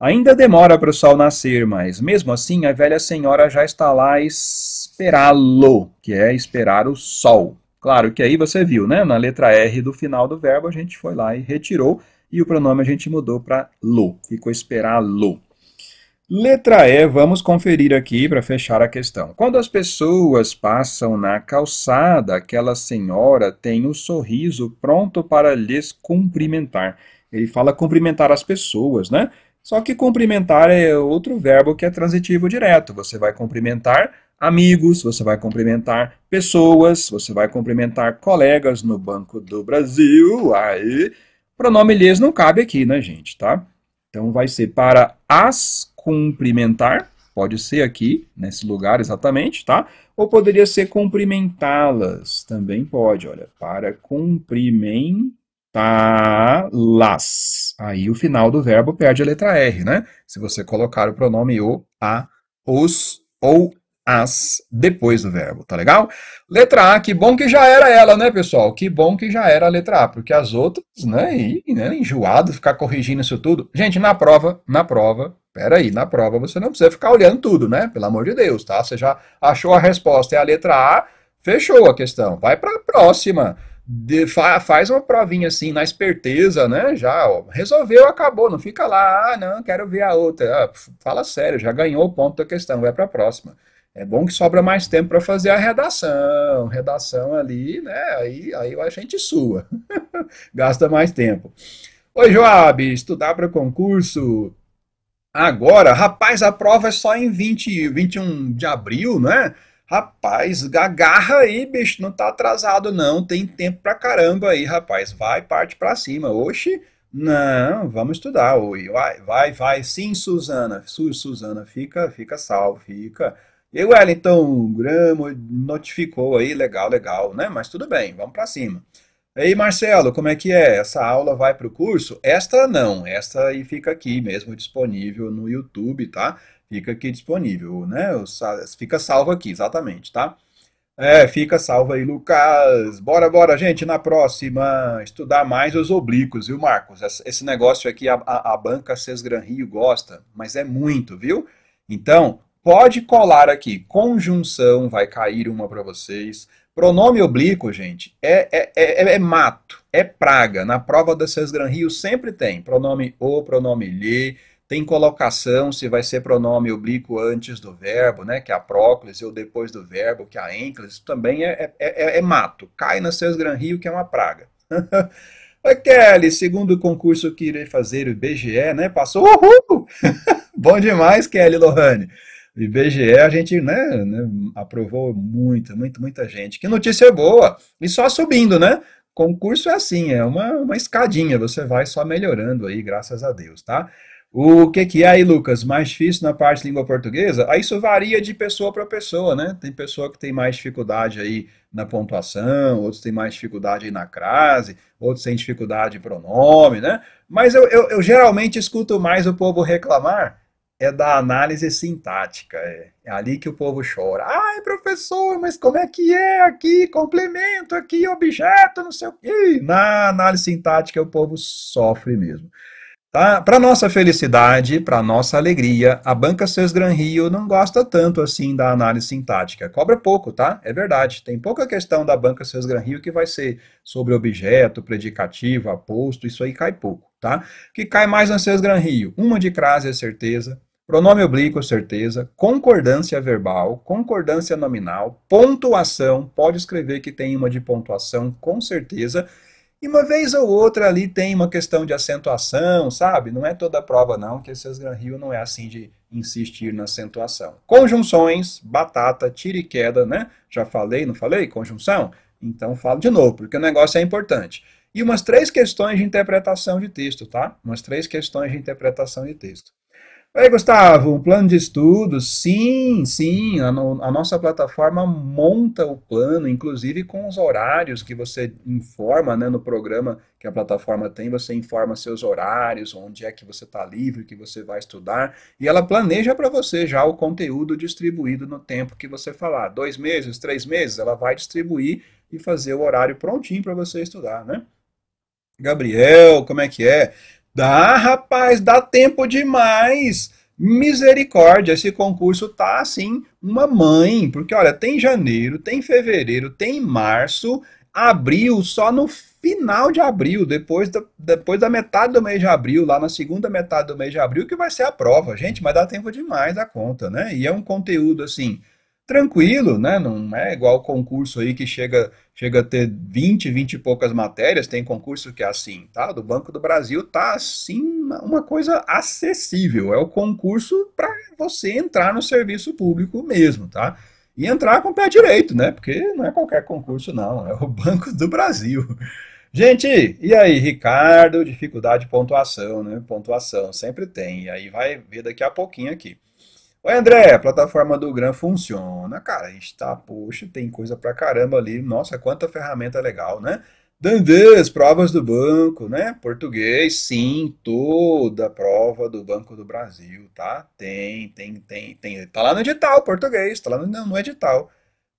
Ainda demora para o sol nascer, mas mesmo assim a velha senhora já está lá esperá-lo, que é esperar o sol. Claro que aí você viu, né? Na letra R do final do verbo a gente foi lá e retirou, e o pronome a gente mudou para lo, ficou esperar lo Letra E, vamos conferir aqui para fechar a questão. Quando as pessoas passam na calçada, aquela senhora tem o um sorriso pronto para lhes cumprimentar. Ele fala cumprimentar as pessoas, né? Só que cumprimentar é outro verbo que é transitivo direto. Você vai cumprimentar amigos, você vai cumprimentar pessoas, você vai cumprimentar colegas no Banco do Brasil. Aí Pronome lhes não cabe aqui, né, gente, tá? Então vai ser para as cumprimentar, pode ser aqui, nesse lugar exatamente, tá? Ou poderia ser cumprimentá-las, também pode, olha, para cumprimentá-las. Aí o final do verbo perde a letra R, né? Se você colocar o pronome o, a, os ou as depois do verbo, tá legal? Letra A, que bom que já era ela, né, pessoal? Que bom que já era a letra A, porque as outras, né, e, né, enjoado ficar corrigindo isso tudo. Gente, na prova, na prova, peraí, na prova você não precisa ficar olhando tudo, né? Pelo amor de Deus, tá? Você já achou a resposta, é a letra A, fechou a questão. Vai para a próxima. De, fa, faz uma provinha assim, na esperteza, né? Já ó, resolveu, acabou, não fica lá, ah, não, quero ver a outra. Ah, fala sério, já ganhou o ponto da questão, vai para a próxima. É bom que sobra mais tempo para fazer a redação. Redação ali, né? Aí, aí a gente sua. Gasta mais tempo. Oi, Joab, estudar para concurso. Agora, rapaz, a prova é só em 20, 21 de abril, né? Rapaz, agarra aí, bicho, não tá atrasado não, tem tempo pra caramba aí, rapaz. Vai, parte pra cima. Oxi, não, vamos estudar. Oi, vai, vai, vai. Sim, Suzana. Su, Suzana, fica, fica salvo, fica. E o Wellington Gramo notificou aí, legal, legal, né? Mas tudo bem, vamos para cima. aí Marcelo, como é que é? Essa aula vai para o curso? Esta não, esta aí fica aqui mesmo disponível no YouTube, tá? Fica aqui disponível, né? Fica salvo aqui, exatamente, tá? É, fica salvo aí, Lucas. Bora, bora, gente, na próxima estudar mais os oblíquos, viu, Marcos? Esse negócio aqui a, a, a banca Sesgran Rio gosta, mas é muito, viu? Então, Pode colar aqui. Conjunção vai cair uma para vocês. Pronome oblíquo, gente, é, é, é, é, mato, é praga. Na prova da Sesgran Rio sempre tem pronome o, pronome lhe, tem colocação se vai ser pronome oblíquo antes do verbo, né, que é a próclise, ou depois do verbo, que é a ênclise, também é, é, é mato. Cai na Sesgran Rio, que é uma praga. Oi, Kelly, segundo concurso que irei fazer o IBGE, né, passou, uhul! Bom demais, Kelly Lohane. IBGE, a gente né, né, aprovou muita, muita, muita gente. Que notícia é boa! E só subindo, né? Concurso é assim, é uma, uma escadinha, você vai só melhorando aí, graças a Deus, tá? O que, que é aí, Lucas? Mais difícil na parte de língua portuguesa? Aí isso varia de pessoa para pessoa, né? Tem pessoa que tem mais dificuldade aí na pontuação, outros tem mais dificuldade aí na crase, outros têm dificuldade em pronome, né? Mas eu, eu, eu geralmente escuto mais o povo reclamar é da análise sintática. É. é, ali que o povo chora. Ai, professor, mas como é que é aqui? Complemento aqui, objeto, não sei o quê. Na análise sintática, o povo sofre mesmo. Tá? Para nossa felicidade, para nossa alegria, a Banca Seus Gran Rio não gosta tanto assim da análise sintática. Cobra pouco, tá? É verdade. Tem pouca questão da Banca Seus Gran Rio que vai ser sobre objeto, predicativo, aposto, isso aí cai pouco, tá? O que cai mais na Seus Gran Rio? Uma de crase é certeza, pronome oblíquo, certeza, concordância verbal, concordância nominal, pontuação, pode escrever que tem uma de pontuação, com certeza. E uma vez ou outra ali tem uma questão de acentuação, sabe? Não é toda a prova não, que esses Gran Rio não é assim de insistir na acentuação. Conjunções, batata, tira e queda, né? Já falei, não falei? Conjunção? Então falo de novo, porque o negócio é importante. E umas três questões de interpretação de texto, tá? Umas três questões de interpretação de texto. Oi, Gustavo, um plano de estudo? Sim, sim, a, no, a, nossa plataforma monta o plano, inclusive com os horários que você informa né, no programa que a plataforma tem, você informa seus horários, onde é que você está livre, que você vai estudar, e ela planeja para você já o conteúdo distribuído no tempo que você falar. Dois meses, três meses, ela vai distribuir e fazer o horário prontinho para você estudar, né? Gabriel, como é que é? Dá, rapaz, dá tempo demais. Misericórdia, esse concurso tá assim uma mãe, porque olha, tem janeiro, tem fevereiro, tem março, abril, só no final de abril, depois da, depois da metade do mês de abril, lá na segunda metade do mês de abril, que vai ser a prova. Gente, mas dá tempo demais da conta, né? E é um conteúdo assim, tranquilo, né? Não é igual concurso aí que chega chega a ter 20, 20 e poucas matérias, tem concurso que é assim, tá? Do Banco do Brasil tá assim, uma coisa acessível, é o concurso para você entrar no serviço público mesmo, tá? E entrar com o pé direito, né? Porque não é qualquer concurso não, é o Banco do Brasil. Gente, e aí, Ricardo, dificuldade de pontuação, né? Pontuação sempre tem. E aí vai ver daqui a pouquinho aqui. Oi, André, a plataforma do Gran funciona. Cara, a gente tá, poxa, tem coisa pra caramba ali. Nossa, quanta ferramenta legal, né? Dandês, provas do banco, né? Português, sim, toda a prova do Banco do Brasil, tá? Tem, tem, tem, tem. Tá lá no edital, português, tá lá no, no edital.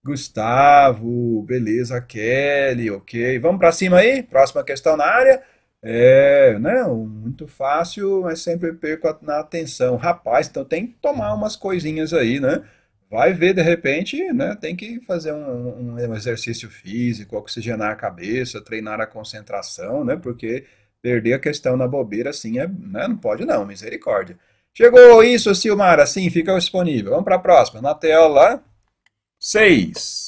Gustavo, beleza, Kelly, ok. Vamos pra cima aí? Próxima questão na área. É, não, muito fácil, mas sempre perco na atenção. Rapaz, então tem que tomar umas coisinhas aí, né? Vai ver de repente, né? Tem que fazer um, um exercício físico, oxigenar a cabeça, treinar a concentração, né? Porque perder a questão na bobeira, assim, é, né? não pode não, misericórdia. Chegou isso, Silmar sim, fica disponível. Vamos para a próxima, na tela seis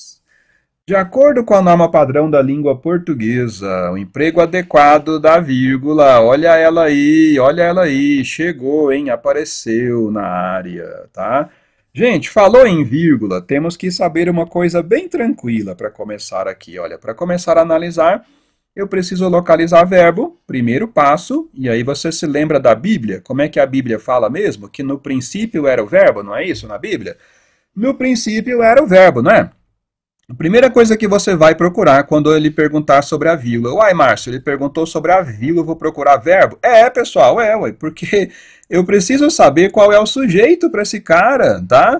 de acordo com a norma padrão da língua portuguesa, o emprego adequado da vírgula, olha ela aí, olha ela aí, chegou, hein, apareceu na área, tá? Gente, falou em vírgula, temos que saber uma coisa bem tranquila para começar aqui, olha, para começar a analisar, eu preciso localizar verbo, primeiro passo, e aí você se lembra da Bíblia, como é que a Bíblia fala mesmo? Que no princípio era o verbo, não é isso na Bíblia? No princípio era o verbo, não é? A primeira coisa que você vai procurar quando ele perguntar sobre a vírgula. Uai, Márcio, ele perguntou sobre a eu vou procurar verbo? É, pessoal, é, ué, porque eu preciso saber qual é o sujeito para esse cara, tá?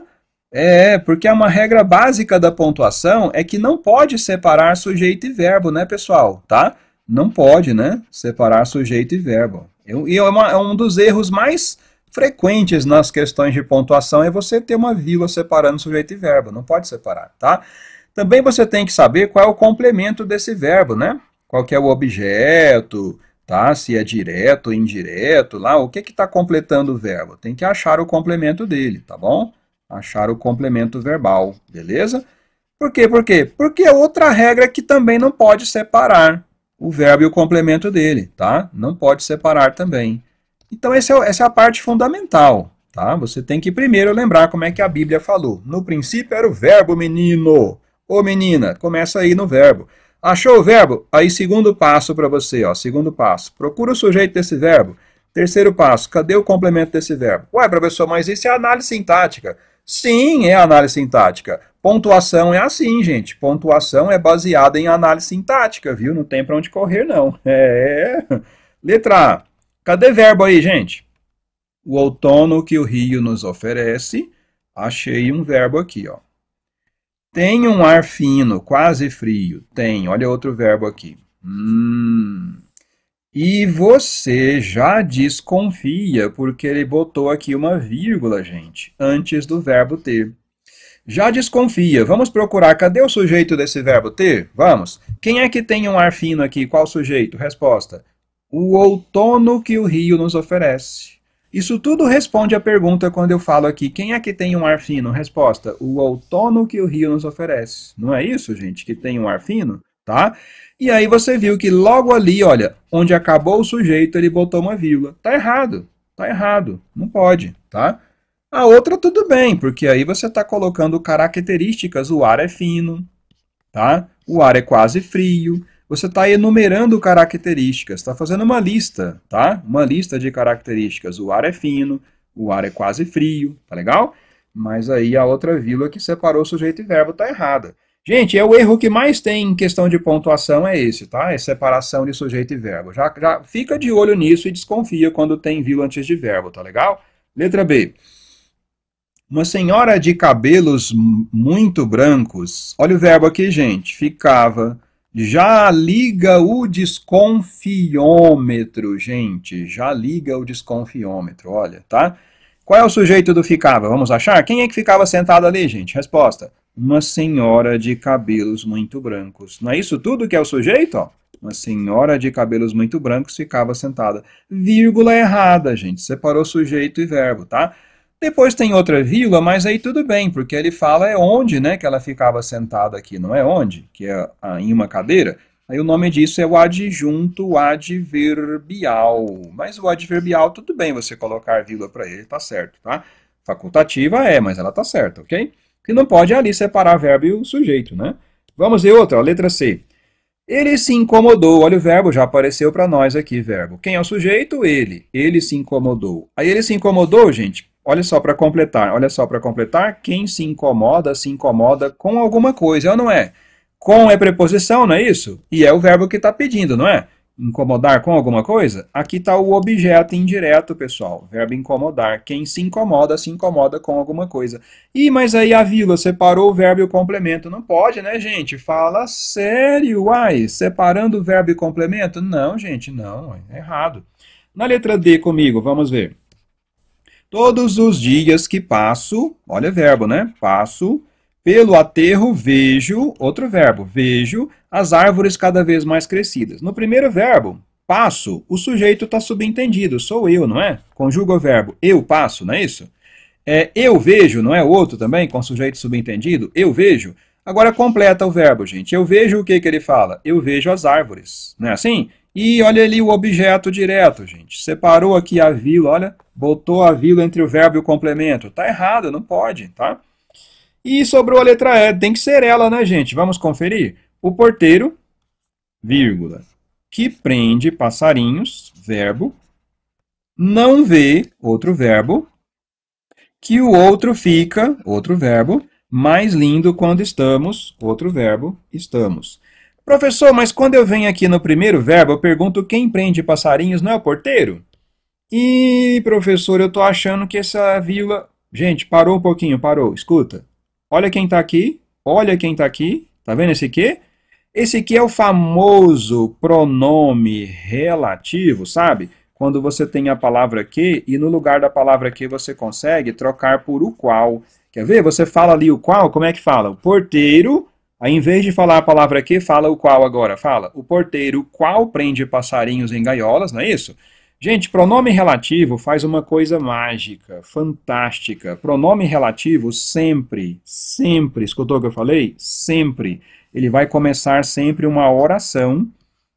É, porque é uma regra básica da pontuação é que não pode separar sujeito e verbo, né, pessoal, tá? Não pode, né, separar sujeito e verbo. E é, é um dos erros mais frequentes nas questões de pontuação é você ter uma vírgula separando sujeito e verbo. Não pode separar, tá? Também você tem que saber qual é o complemento desse verbo, né? Qual que é o objeto, tá? Se é direto ou indireto, lá, o que está completando o verbo? Tem que achar o complemento dele, tá bom? Achar o complemento verbal, beleza? Por quê? Por quê? Porque é outra regra que também não pode separar o verbo e o complemento dele, tá? Não pode separar também. Então, é essa é a parte fundamental, tá? Você tem que primeiro lembrar como é que a Bíblia falou. No princípio era o verbo, menino. Ô menina, começa aí no verbo. Achou o verbo? Aí segundo passo para você, ó, segundo passo. Procura o sujeito desse verbo. Terceiro passo, cadê o complemento desse verbo? Ué, professor, mas isso é análise sintática. Sim, é análise sintática. Pontuação é assim, gente. Pontuação é baseada em análise sintática, viu? Não tem para onde correr, não. É. Letra A. Cadê verbo aí, gente? O outono que o rio nos oferece. Achei um verbo aqui, ó. Tem um ar fino, quase frio. Tem. Olha outro verbo aqui. Hum. E você já desconfia porque ele botou aqui uma vírgula, gente, antes do verbo ter. Já desconfia. Vamos procurar. Cadê o sujeito desse verbo ter? Vamos. Quem é que tem um ar fino aqui? Qual sujeito? Resposta: O outono que o rio nos oferece. Isso tudo responde à pergunta quando eu falo aqui, quem é que tem um ar fino? Resposta, o outono que o rio nos oferece. Não é isso, gente, que tem um ar fino? Tá? E aí você viu que logo ali, olha, onde acabou o sujeito, ele botou uma vírgula. Tá errado, tá errado, não pode, tá? A outra tudo bem, porque aí você está colocando características, o ar é fino, tá? O ar é quase frio, você está enumerando características, está fazendo uma lista, tá? Uma lista de características. O ar é fino, o ar é quase frio, tá legal? Mas aí a outra vila que separou sujeito e verbo está errada. Gente, é o erro que mais tem em questão de pontuação é esse, tá? É separação de sujeito e verbo. Já, já fica de olho nisso e desconfia quando tem vila antes de verbo, tá legal? Letra B. Uma senhora de cabelos muito brancos. Olha o verbo aqui, gente. Ficava já liga o desconfiômetro, gente. Já liga o desconfiômetro, olha, tá? Qual é o sujeito do ficava? Vamos achar? Quem é que ficava sentado ali, gente? Resposta. Uma senhora de cabelos muito brancos. Não é isso tudo que é o sujeito? Ó? Uma senhora de cabelos muito brancos ficava sentada. Vírgula errada, gente. Separou sujeito e verbo, tá? Depois tem outra vírgula, mas aí tudo bem, porque ele fala é onde né, que ela ficava sentada aqui, não é onde, que é em uma cadeira. Aí o nome disso é o adjunto adverbial. Mas o adverbial, tudo bem você colocar vírgula para ele, tá certo, tá? Facultativa é, mas ela tá certa, ok? Que não pode ali separar verbo e o sujeito, né? Vamos ver outra, a letra C. Ele se incomodou. Olha o verbo, já apareceu para nós aqui, verbo. Quem é o sujeito? Ele. Ele se incomodou. Aí ele se incomodou, gente, Olha só para completar, olha só para completar, quem se incomoda, se incomoda com alguma coisa, ou não é? Com é preposição, não é isso? E é o verbo que está pedindo, não é? Incomodar com alguma coisa? Aqui está o objeto indireto, pessoal. Verbo incomodar. Quem se incomoda, se incomoda com alguma coisa. Ih, mas aí a vila separou o verbo e o complemento. Não pode, né, gente? Fala sério, uai. Separando o verbo e o complemento? Não, gente, não. É errado. Na letra D comigo, vamos ver. Todos os dias que passo, olha verbo, né? Passo pelo aterro, vejo, outro verbo, vejo as árvores cada vez mais crescidas. No primeiro verbo, passo, o sujeito está subentendido, sou eu, não é? Conjuga o verbo eu passo, não é isso? É, eu vejo, não é outro também, com sujeito subentendido? Eu vejo. Agora completa o verbo, gente. Eu vejo o que, que ele fala? Eu vejo as árvores. Não é assim? E olha ali o objeto direto, gente. Separou aqui a vila, olha, botou a vila entre o verbo e o complemento. Tá errado, não pode, tá? E sobrou a letra E, tem que ser ela, né, gente? Vamos conferir. O porteiro, vírgula, que prende passarinhos, verbo, não vê, outro verbo, que o outro fica, outro verbo, mais lindo quando estamos, outro verbo, estamos. Professor, mas quando eu venho aqui no primeiro verbo, eu pergunto quem prende passarinhos não é o porteiro? E, professor, eu tô achando que essa vila. Gente, parou um pouquinho, parou. Escuta. Olha quem tá aqui. Olha quem tá aqui. Tá vendo esse quê? Esse aqui é o famoso pronome relativo, sabe? Quando você tem a palavra que e no lugar da palavra que você consegue trocar por o qual. Quer ver? Você fala ali o qual, como é que fala? O porteiro Aí, em vez de falar a palavra que, fala o qual agora. Fala, o porteiro qual prende passarinhos em gaiolas, não é isso? Gente, pronome relativo faz uma coisa mágica, fantástica. Pronome relativo sempre, sempre, escutou o que eu falei? Sempre. Ele vai começar sempre uma oração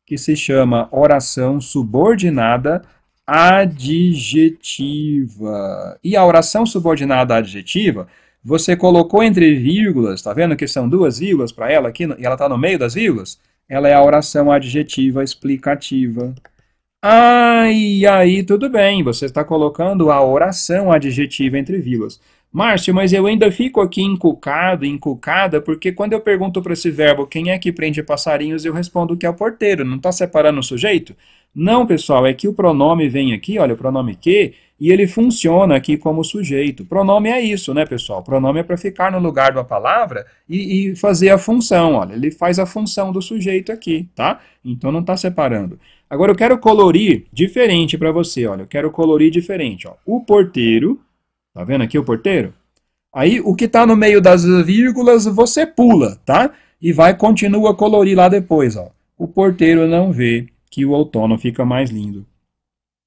que se chama oração subordinada adjetiva. E a oração subordinada adjetiva você colocou entre vírgulas, está vendo que são duas vírgulas para ela aqui, e ela está no meio das vírgulas? Ela é a oração adjetiva explicativa. Ah, e aí tudo bem, você está colocando a oração adjetiva entre vírgulas. Márcio, mas eu ainda fico aqui encucado, encucada, porque quando eu pergunto para esse verbo quem é que prende passarinhos, eu respondo que é o porteiro, não está separando o sujeito? Não, pessoal, é que o pronome vem aqui, olha, o pronome que, e ele funciona aqui como sujeito. Pronome é isso, né, pessoal? Pronome é para ficar no lugar de uma palavra e, e, fazer a função. Olha, ele faz a função do sujeito aqui, tá? Então não está separando. Agora eu quero colorir diferente para você, olha. Eu quero colorir diferente, ó. O porteiro, tá vendo aqui o porteiro? Aí o que está no meio das vírgulas você pula, tá? E vai continua a colorir lá depois, ó. O porteiro não vê que o outono fica mais lindo.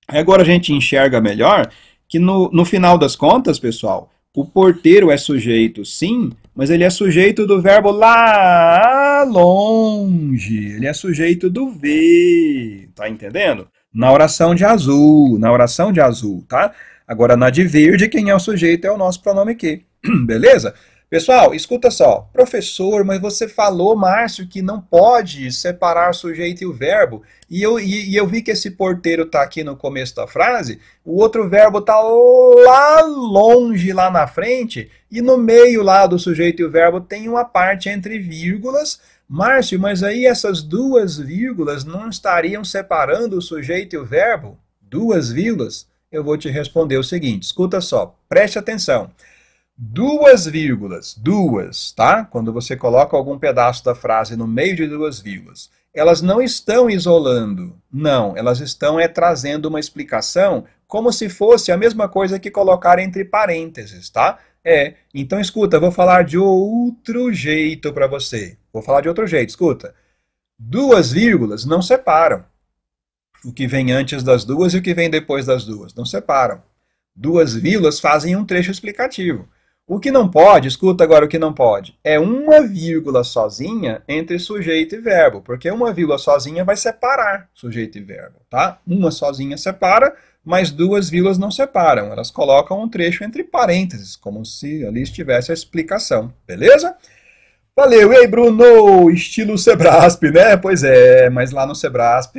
Agora a gente enxerga melhor que no, no final das contas, pessoal, o porteiro é sujeito sim, mas ele é sujeito do verbo lá longe. Ele é sujeito do ver, tá entendendo? Na oração de azul, na oração de azul, tá? Agora na de verde, quem é o sujeito é o nosso pronome que, beleza? Pessoal, escuta só. Professor, mas você falou, Márcio, que não pode separar o sujeito e o verbo. E eu, e, e eu vi que esse porteiro está aqui no começo da frase, o outro verbo está lá longe, lá na frente, e no meio lá do sujeito e o verbo tem uma parte entre vírgulas. Márcio, mas aí essas duas vírgulas não estariam separando o sujeito e o verbo? Duas vírgulas? Eu vou te responder o seguinte, escuta só, preste atenção duas vírgulas, duas, tá? Quando você coloca algum pedaço da frase no meio de duas vírgulas, elas não estão isolando, não, elas estão é trazendo uma explicação como se fosse a mesma coisa que colocar entre parênteses, tá? É, então escuta, vou falar de outro jeito para você. Vou falar de outro jeito, escuta. Duas vírgulas não separam. O que vem antes das duas e o que vem depois das duas, não separam. Duas vírgulas fazem um trecho explicativo. O que não pode, escuta agora o que não pode, é uma vírgula sozinha entre sujeito e verbo, porque uma vírgula sozinha vai separar sujeito e verbo, tá? Uma sozinha separa, mas duas vírgulas não separam, elas colocam um trecho entre parênteses, como se ali estivesse a explicação, beleza? Valeu, ei Bruno, estilo Sebrasp, né? Pois é, mas lá no Sebrasp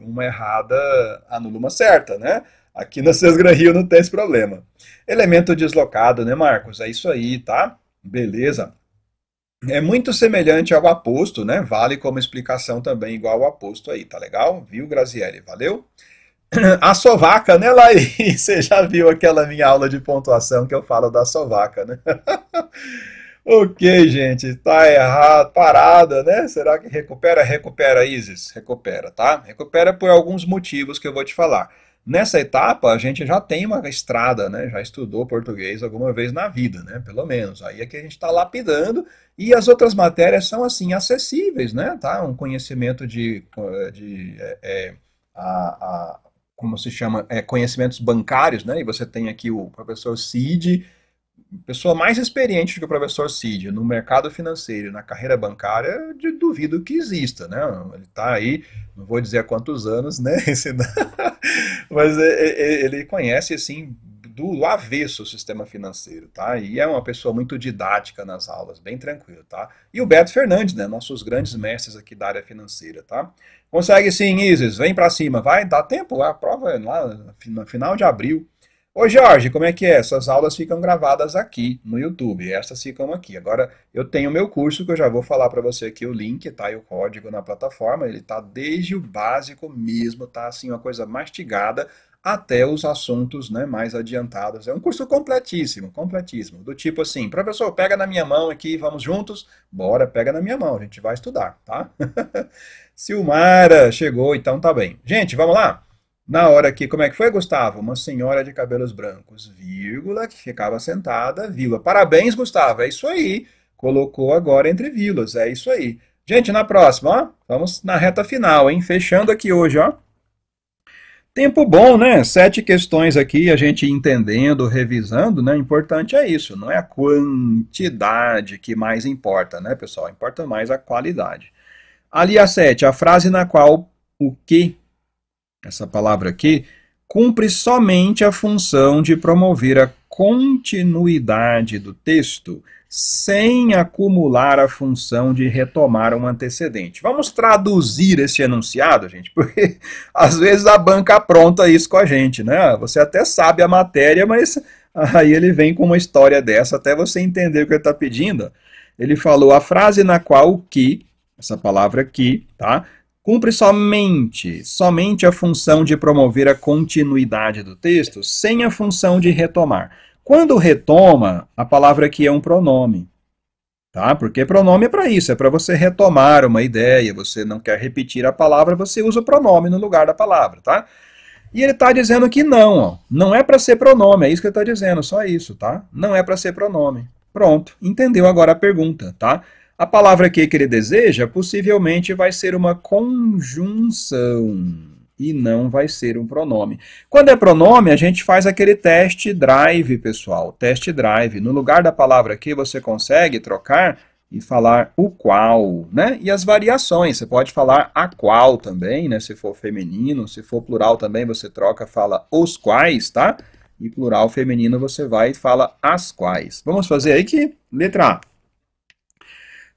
uma errada anula uma certa, né? Aqui na Seus Gran Rio não tem esse problema. Elemento deslocado, né, Marcos? É isso aí, tá? Beleza. É muito semelhante ao aposto, né? Vale como explicação também igual ao aposto aí, tá legal? Viu, Graziele? Valeu? A sovaca, né, Laí? Você já viu aquela minha aula de pontuação que eu falo da sovaca, né? ok, gente, tá errado, parada, né? Será que recupera? Recupera, Isis, recupera, tá? Recupera por alguns motivos que eu vou te falar. Nessa etapa, a gente já tem uma estrada, né? já estudou português alguma vez na vida, né? pelo menos. Aí é que a gente está lapidando e as outras matérias são assim acessíveis, né? tá? um conhecimento de, de é, é, a, a, como se chama, é, conhecimentos bancários, né? e você tem aqui o professor Cid, pessoa mais experiente do que o professor Cid no mercado financeiro, na carreira bancária, de, duvido que exista, né? Ele está aí, não vou dizer há quantos anos, né? mas é, é, é, ele conhece assim do avesso o sistema financeiro, tá? E é uma pessoa muito didática nas aulas, bem tranquilo, tá? E o Beto Fernandes, né? Nossos grandes mestres aqui da área financeira, tá? Consegue sim, Isis, vem para cima, vai, dá tempo, a prova é lá no final de abril. Ô Jorge, como é que é? Essas aulas ficam gravadas aqui no YouTube, essas ficam aqui. Agora eu tenho o meu curso que eu já vou falar para você aqui o link, tá? E o código na plataforma, ele tá desde o básico mesmo, tá assim uma coisa mastigada até os assuntos né, mais adiantados. É um curso completíssimo, completíssimo. Do tipo assim, professor, pega na minha mão aqui, vamos juntos? Bora, pega na minha mão, a gente vai estudar, tá? Silmara chegou, então tá bem. Gente, vamos lá? Na hora aqui, como é que foi, Gustavo? Uma senhora de cabelos brancos, vírgula, que ficava sentada, vírgula. Parabéns, Gustavo, é isso aí. Colocou agora entre vírgulas, é isso aí. Gente, na próxima, ó, vamos na reta final, hein? Fechando aqui hoje, ó. Tempo bom, né? Sete questões aqui, a gente entendendo, revisando, né? Importante é isso, não é a quantidade que mais importa, né, pessoal? Importa mais a qualidade. Ali a sete, a frase na qual o que essa palavra aqui, cumpre somente a função de promover a continuidade do texto, sem acumular a função de retomar um antecedente. Vamos traduzir esse enunciado, gente, porque às vezes a banca apronta isso com a gente, né? Ah, você até sabe a matéria, mas aí ele vem com uma história dessa até você entender o que ele está pedindo. Ele falou a frase na qual o que, essa palavra que, tá? cumpre somente, somente a função de promover a continuidade do texto, sem a função de retomar. Quando retoma, a palavra aqui é um pronome. Tá? Porque pronome é para isso, é para você retomar uma ideia, você não quer repetir a palavra, você usa o pronome no lugar da palavra, tá? E ele está dizendo que não, ó. não é para ser pronome, é isso que ele está dizendo, só isso, tá? Não é para ser pronome. Pronto, entendeu agora a pergunta, tá? A palavra aqui que ele deseja possivelmente vai ser uma conjunção e não vai ser um pronome. Quando é pronome, a gente faz aquele test drive, pessoal. Test drive. No lugar da palavra aqui, você consegue trocar e falar o qual, né? E as variações, você pode falar a qual também, né? Se for feminino, se for plural também, você troca, fala os quais, tá? E plural feminino, você vai e fala as quais. Vamos fazer aí que letra A.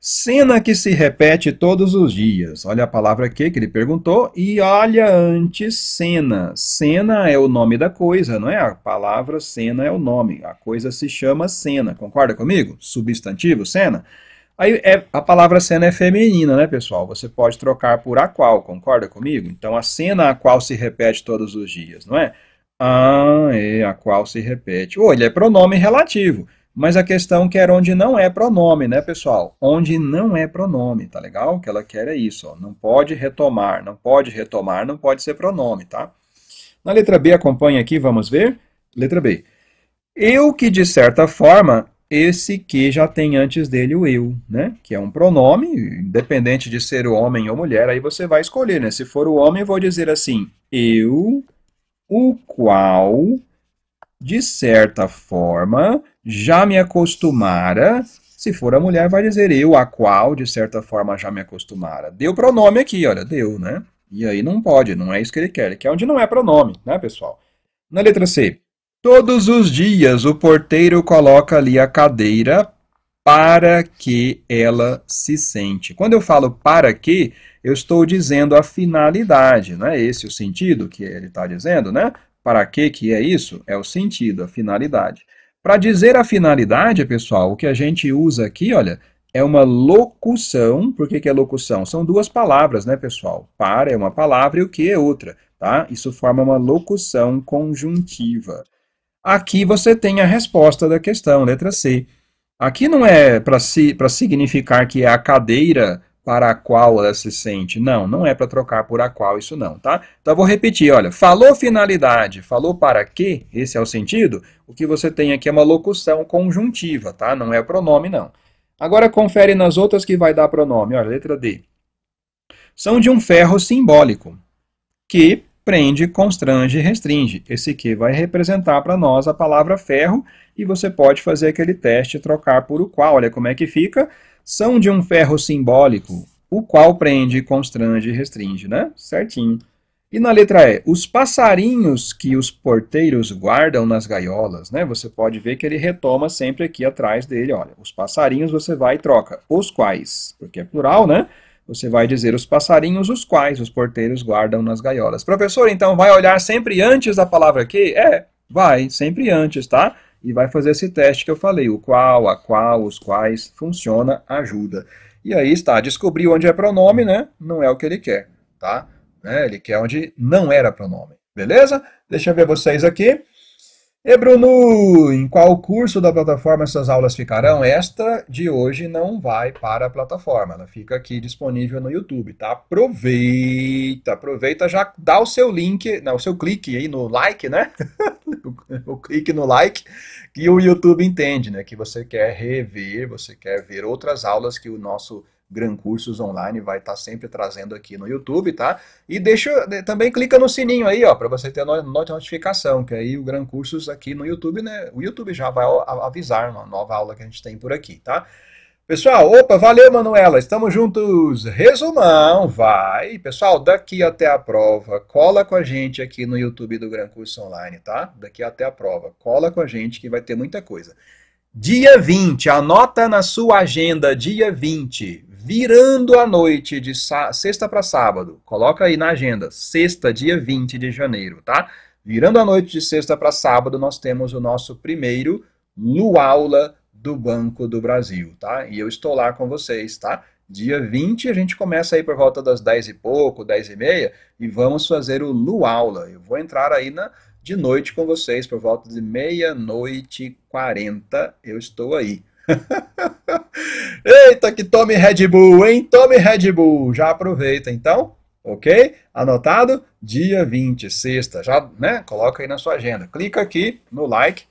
Cena que se repete todos os dias. Olha a palavra aqui que ele perguntou e olha antes cena. Cena é o nome da coisa, não é? A palavra cena é o nome. A coisa se chama cena. Concorda comigo? Substantivo cena. Aí é, a palavra cena é feminina, né, pessoal? Você pode trocar por a qual, concorda comigo? Então a cena a qual se repete todos os dias, não é? Ah, é a qual se repete. Ou oh, ele é pronome relativo. Mas a questão quer onde não é pronome, né, pessoal? Onde não é pronome, tá legal? O que ela quer é isso, ó. Não pode retomar, não pode retomar, não pode ser pronome, tá? Na letra B, acompanha aqui, vamos ver. Letra B. Eu que, de certa forma, esse que já tem antes dele o eu, né? Que é um pronome, independente de ser homem ou mulher, aí você vai escolher, né? Se for o homem, eu vou dizer assim, eu, o qual de certa forma, já me acostumara. Se for a mulher, vai dizer eu, a qual, de certa forma, já me acostumara. Deu pronome aqui, olha, deu, né? E aí não pode, não é isso que ele quer. Ele quer onde não é pronome, né, pessoal? Na letra C. Todos os dias o porteiro coloca ali a cadeira para que ela se sente. Quando eu falo para que, eu estou dizendo a finalidade, não é esse o sentido que ele está dizendo, né? Para que que é isso? É o sentido, a finalidade. Para dizer a finalidade, pessoal, o que a gente usa aqui, olha, é uma locução. Por que, que é locução? São duas palavras, né, pessoal? Para é uma palavra e o que é outra, tá? Isso forma uma locução conjuntiva. Aqui você tem a resposta da questão, letra C. Aqui não é para si, significar que é a cadeira para a qual ela se sente. Não, não é para trocar por a qual isso não, tá? Então vou repetir, olha, falou finalidade, falou para que, esse é o sentido, o que você tem aqui é uma locução conjuntiva, tá? Não é o pronome não. Agora confere nas outras que vai dar pronome, olha, letra D. São de um ferro simbólico, que prende, constrange e restringe. Esse que vai representar para nós a palavra ferro, e você pode fazer aquele teste, trocar por o qual, olha como é que fica são de um ferro simbólico, o qual prende, constrange e restringe, né? Certinho. E na letra E, os passarinhos que os porteiros guardam nas gaiolas, né? Você pode ver que ele retoma sempre aqui atrás dele, olha. Os passarinhos você vai e troca. Os quais, porque é plural, né? Você vai dizer os passarinhos os quais os porteiros guardam nas gaiolas. Professor, então vai olhar sempre antes da palavra que? É, vai, sempre antes, tá? e vai fazer esse teste que eu falei, o qual, a qual, os quais, funciona, ajuda. E aí está, descobriu onde é pronome, né? Não é o que ele quer, tá? É, ele quer onde não era pronome, beleza? Deixa eu ver vocês aqui. E Bruno, em qual curso da plataforma essas aulas ficarão? Esta de hoje não vai para a plataforma, ela fica aqui disponível no YouTube, tá? Aproveita, aproveita, já dá o seu link, não, né, o seu clique aí no like, né? o clique no like que o YouTube entende, né? Que você quer rever, você quer ver outras aulas que o nosso Gran Cursos Online vai estar tá sempre trazendo aqui no YouTube, tá? E deixa também clica no sininho aí, ó, para você ter notificação, que aí o Gran Cursos aqui no YouTube, né? O YouTube já vai avisar uma nova aula que a gente tem por aqui, tá? Pessoal, opa, valeu, Manuela. Estamos juntos. Resumão, vai. Pessoal, daqui até a prova, cola com a gente aqui no YouTube do Gran Curso Online, tá? Daqui até a prova, cola com a gente que vai ter muita coisa. Dia 20, anota na sua agenda, dia 20 virando a noite de sexta para sábado. Coloca aí na agenda, sexta, dia 20 de janeiro, tá? Virando a noite de sexta para sábado, nós temos o nosso primeiro Luaula do Banco do Brasil, tá? E eu estou lá com vocês, tá? Dia 20 a gente começa aí por volta das 10 e pouco, 10 e meia, e vamos fazer o Luaula. Eu vou entrar aí na, de noite com vocês, por volta de meia-noite e 40, eu estou aí. Eita, que tome Red Bull, hein? Tome Red Bull. Já aproveita então, ok? Anotado? Dia 20, sexta. Já, né? Coloca aí na sua agenda. Clica aqui no like.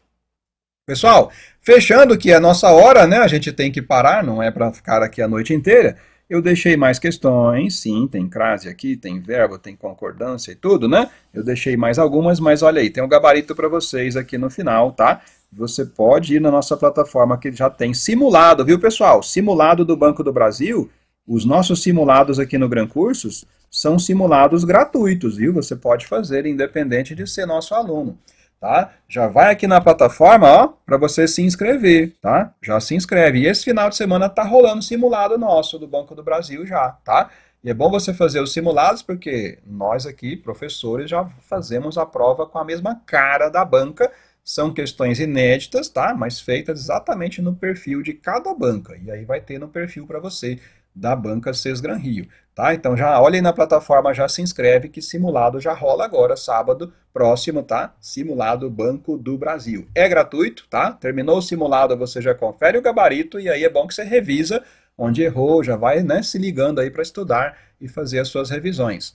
Pessoal, fechando que a é nossa hora, né? A gente tem que parar, não é para ficar aqui a noite inteira. Eu deixei mais questões, sim, tem crase aqui, tem verbo, tem concordância e tudo, né? Eu deixei mais algumas, mas olha aí, tem um gabarito para vocês aqui no final, tá? você pode ir na nossa plataforma que já tem simulado, viu pessoal? Simulado do Banco do Brasil. Os nossos simulados aqui no Gran Cursos são simulados gratuitos, viu? Você pode fazer independente de ser nosso aluno, tá? Já vai aqui na plataforma, ó, para você se inscrever, tá? Já se inscreve. E esse final de semana tá rolando simulado nosso do Banco do Brasil já, tá? E é bom você fazer os simulados porque nós aqui, professores, já fazemos a prova com a mesma cara da banca são questões inéditas, tá? Mas feitas exatamente no perfil de cada banca. E aí vai ter no perfil para você da banca Sesgran Rio, tá? Então já olhem na plataforma, já se inscreve que simulado já rola agora, sábado próximo, tá? Simulado Banco do Brasil. É gratuito, tá? Terminou o simulado, você já confere o gabarito e aí é bom que você revisa onde errou, já vai, né, se ligando aí para estudar e fazer as suas revisões.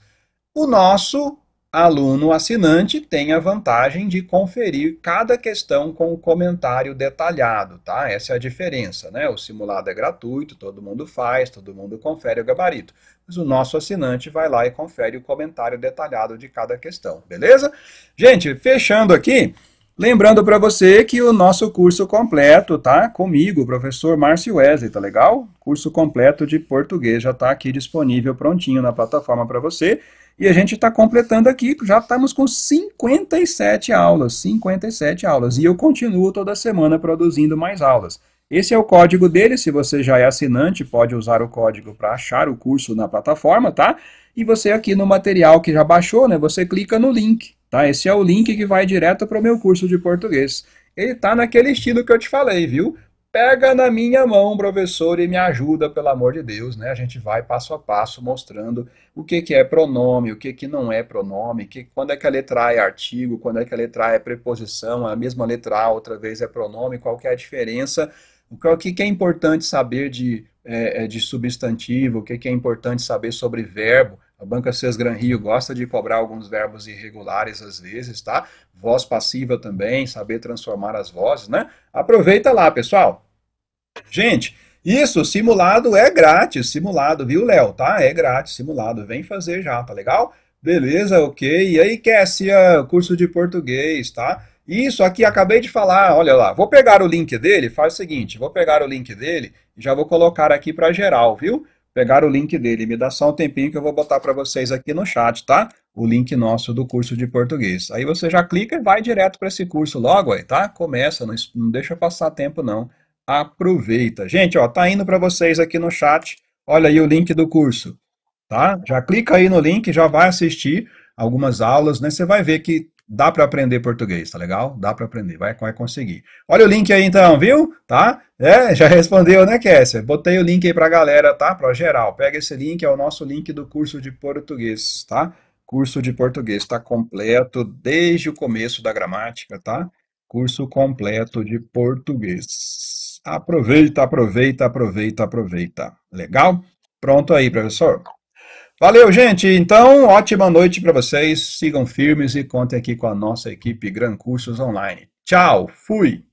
O nosso aluno assinante tem a vantagem de conferir cada questão com o comentário detalhado, tá? Essa é a diferença, né? O simulado é gratuito, todo mundo faz, todo mundo confere o gabarito. Mas o nosso assinante vai lá e confere o comentário detalhado de cada questão, beleza? Gente, fechando aqui, lembrando para você que o nosso curso completo tá comigo, professor Márcio Wesley, tá legal? Curso completo de português já está aqui disponível prontinho na plataforma para você. E a gente está completando aqui, já estamos com 57 aulas, 57 aulas. E eu continuo toda semana produzindo mais aulas. Esse é o código dele, se você já é assinante, pode usar o código para achar o curso na plataforma, tá? E você aqui no material que já baixou, né, você clica no link, tá? Esse é o link que vai direto para o meu curso de português. Ele tá naquele estilo que eu te falei, viu? pega na minha mão, professor, e me ajuda, pelo amor de Deus, né? A gente vai passo a passo mostrando o que, que é pronome, o que, que não é pronome, que, quando é que a letra A é artigo, quando é que a letra A é preposição, a mesma letra A outra vez é pronome, qual que é a diferença, o que, que é importante saber de, é, é, de substantivo, o que, que é importante saber sobre verbo, a Banca Cês Gran Rio gosta de cobrar alguns verbos irregulares às vezes, tá? Voz passiva também, saber transformar as vozes, né? Aproveita lá, pessoal! Gente, isso, simulado é grátis, simulado, viu, Léo? Tá? É grátis, simulado. Vem fazer já, tá legal? Beleza, ok. E aí, Kessia, curso de português, tá? Isso aqui acabei de falar, olha lá. Vou pegar o link dele, faz o seguinte, vou pegar o link dele e já vou colocar aqui para geral, viu? Pegar o link dele, me dá só um tempinho que eu vou botar para vocês aqui no chat, tá? O link nosso do curso de português. Aí você já clica e vai direto para esse curso logo aí, tá? Começa, não, não deixa passar tempo não aproveita. Gente, ó, tá indo para vocês aqui no chat. Olha aí o link do curso, tá? Já clica aí no link, já vai assistir algumas aulas, né? Você vai ver que dá para aprender português, tá legal? Dá para aprender, vai, vai conseguir. Olha o link aí então, viu? Tá? É, já respondeu, né, Kessia? Botei o link aí pra galera, tá? Pra geral. Pega esse link, é o nosso link do curso de português, tá? Curso de português está completo desde o começo da gramática, tá? Curso completo de português. Aproveita, aproveita, aproveita, aproveita. Legal? Pronto aí, professor. Valeu, gente. Então, ótima noite para vocês. Sigam firmes e contem aqui com a nossa equipe Gran Cursos Online. Tchau, fui.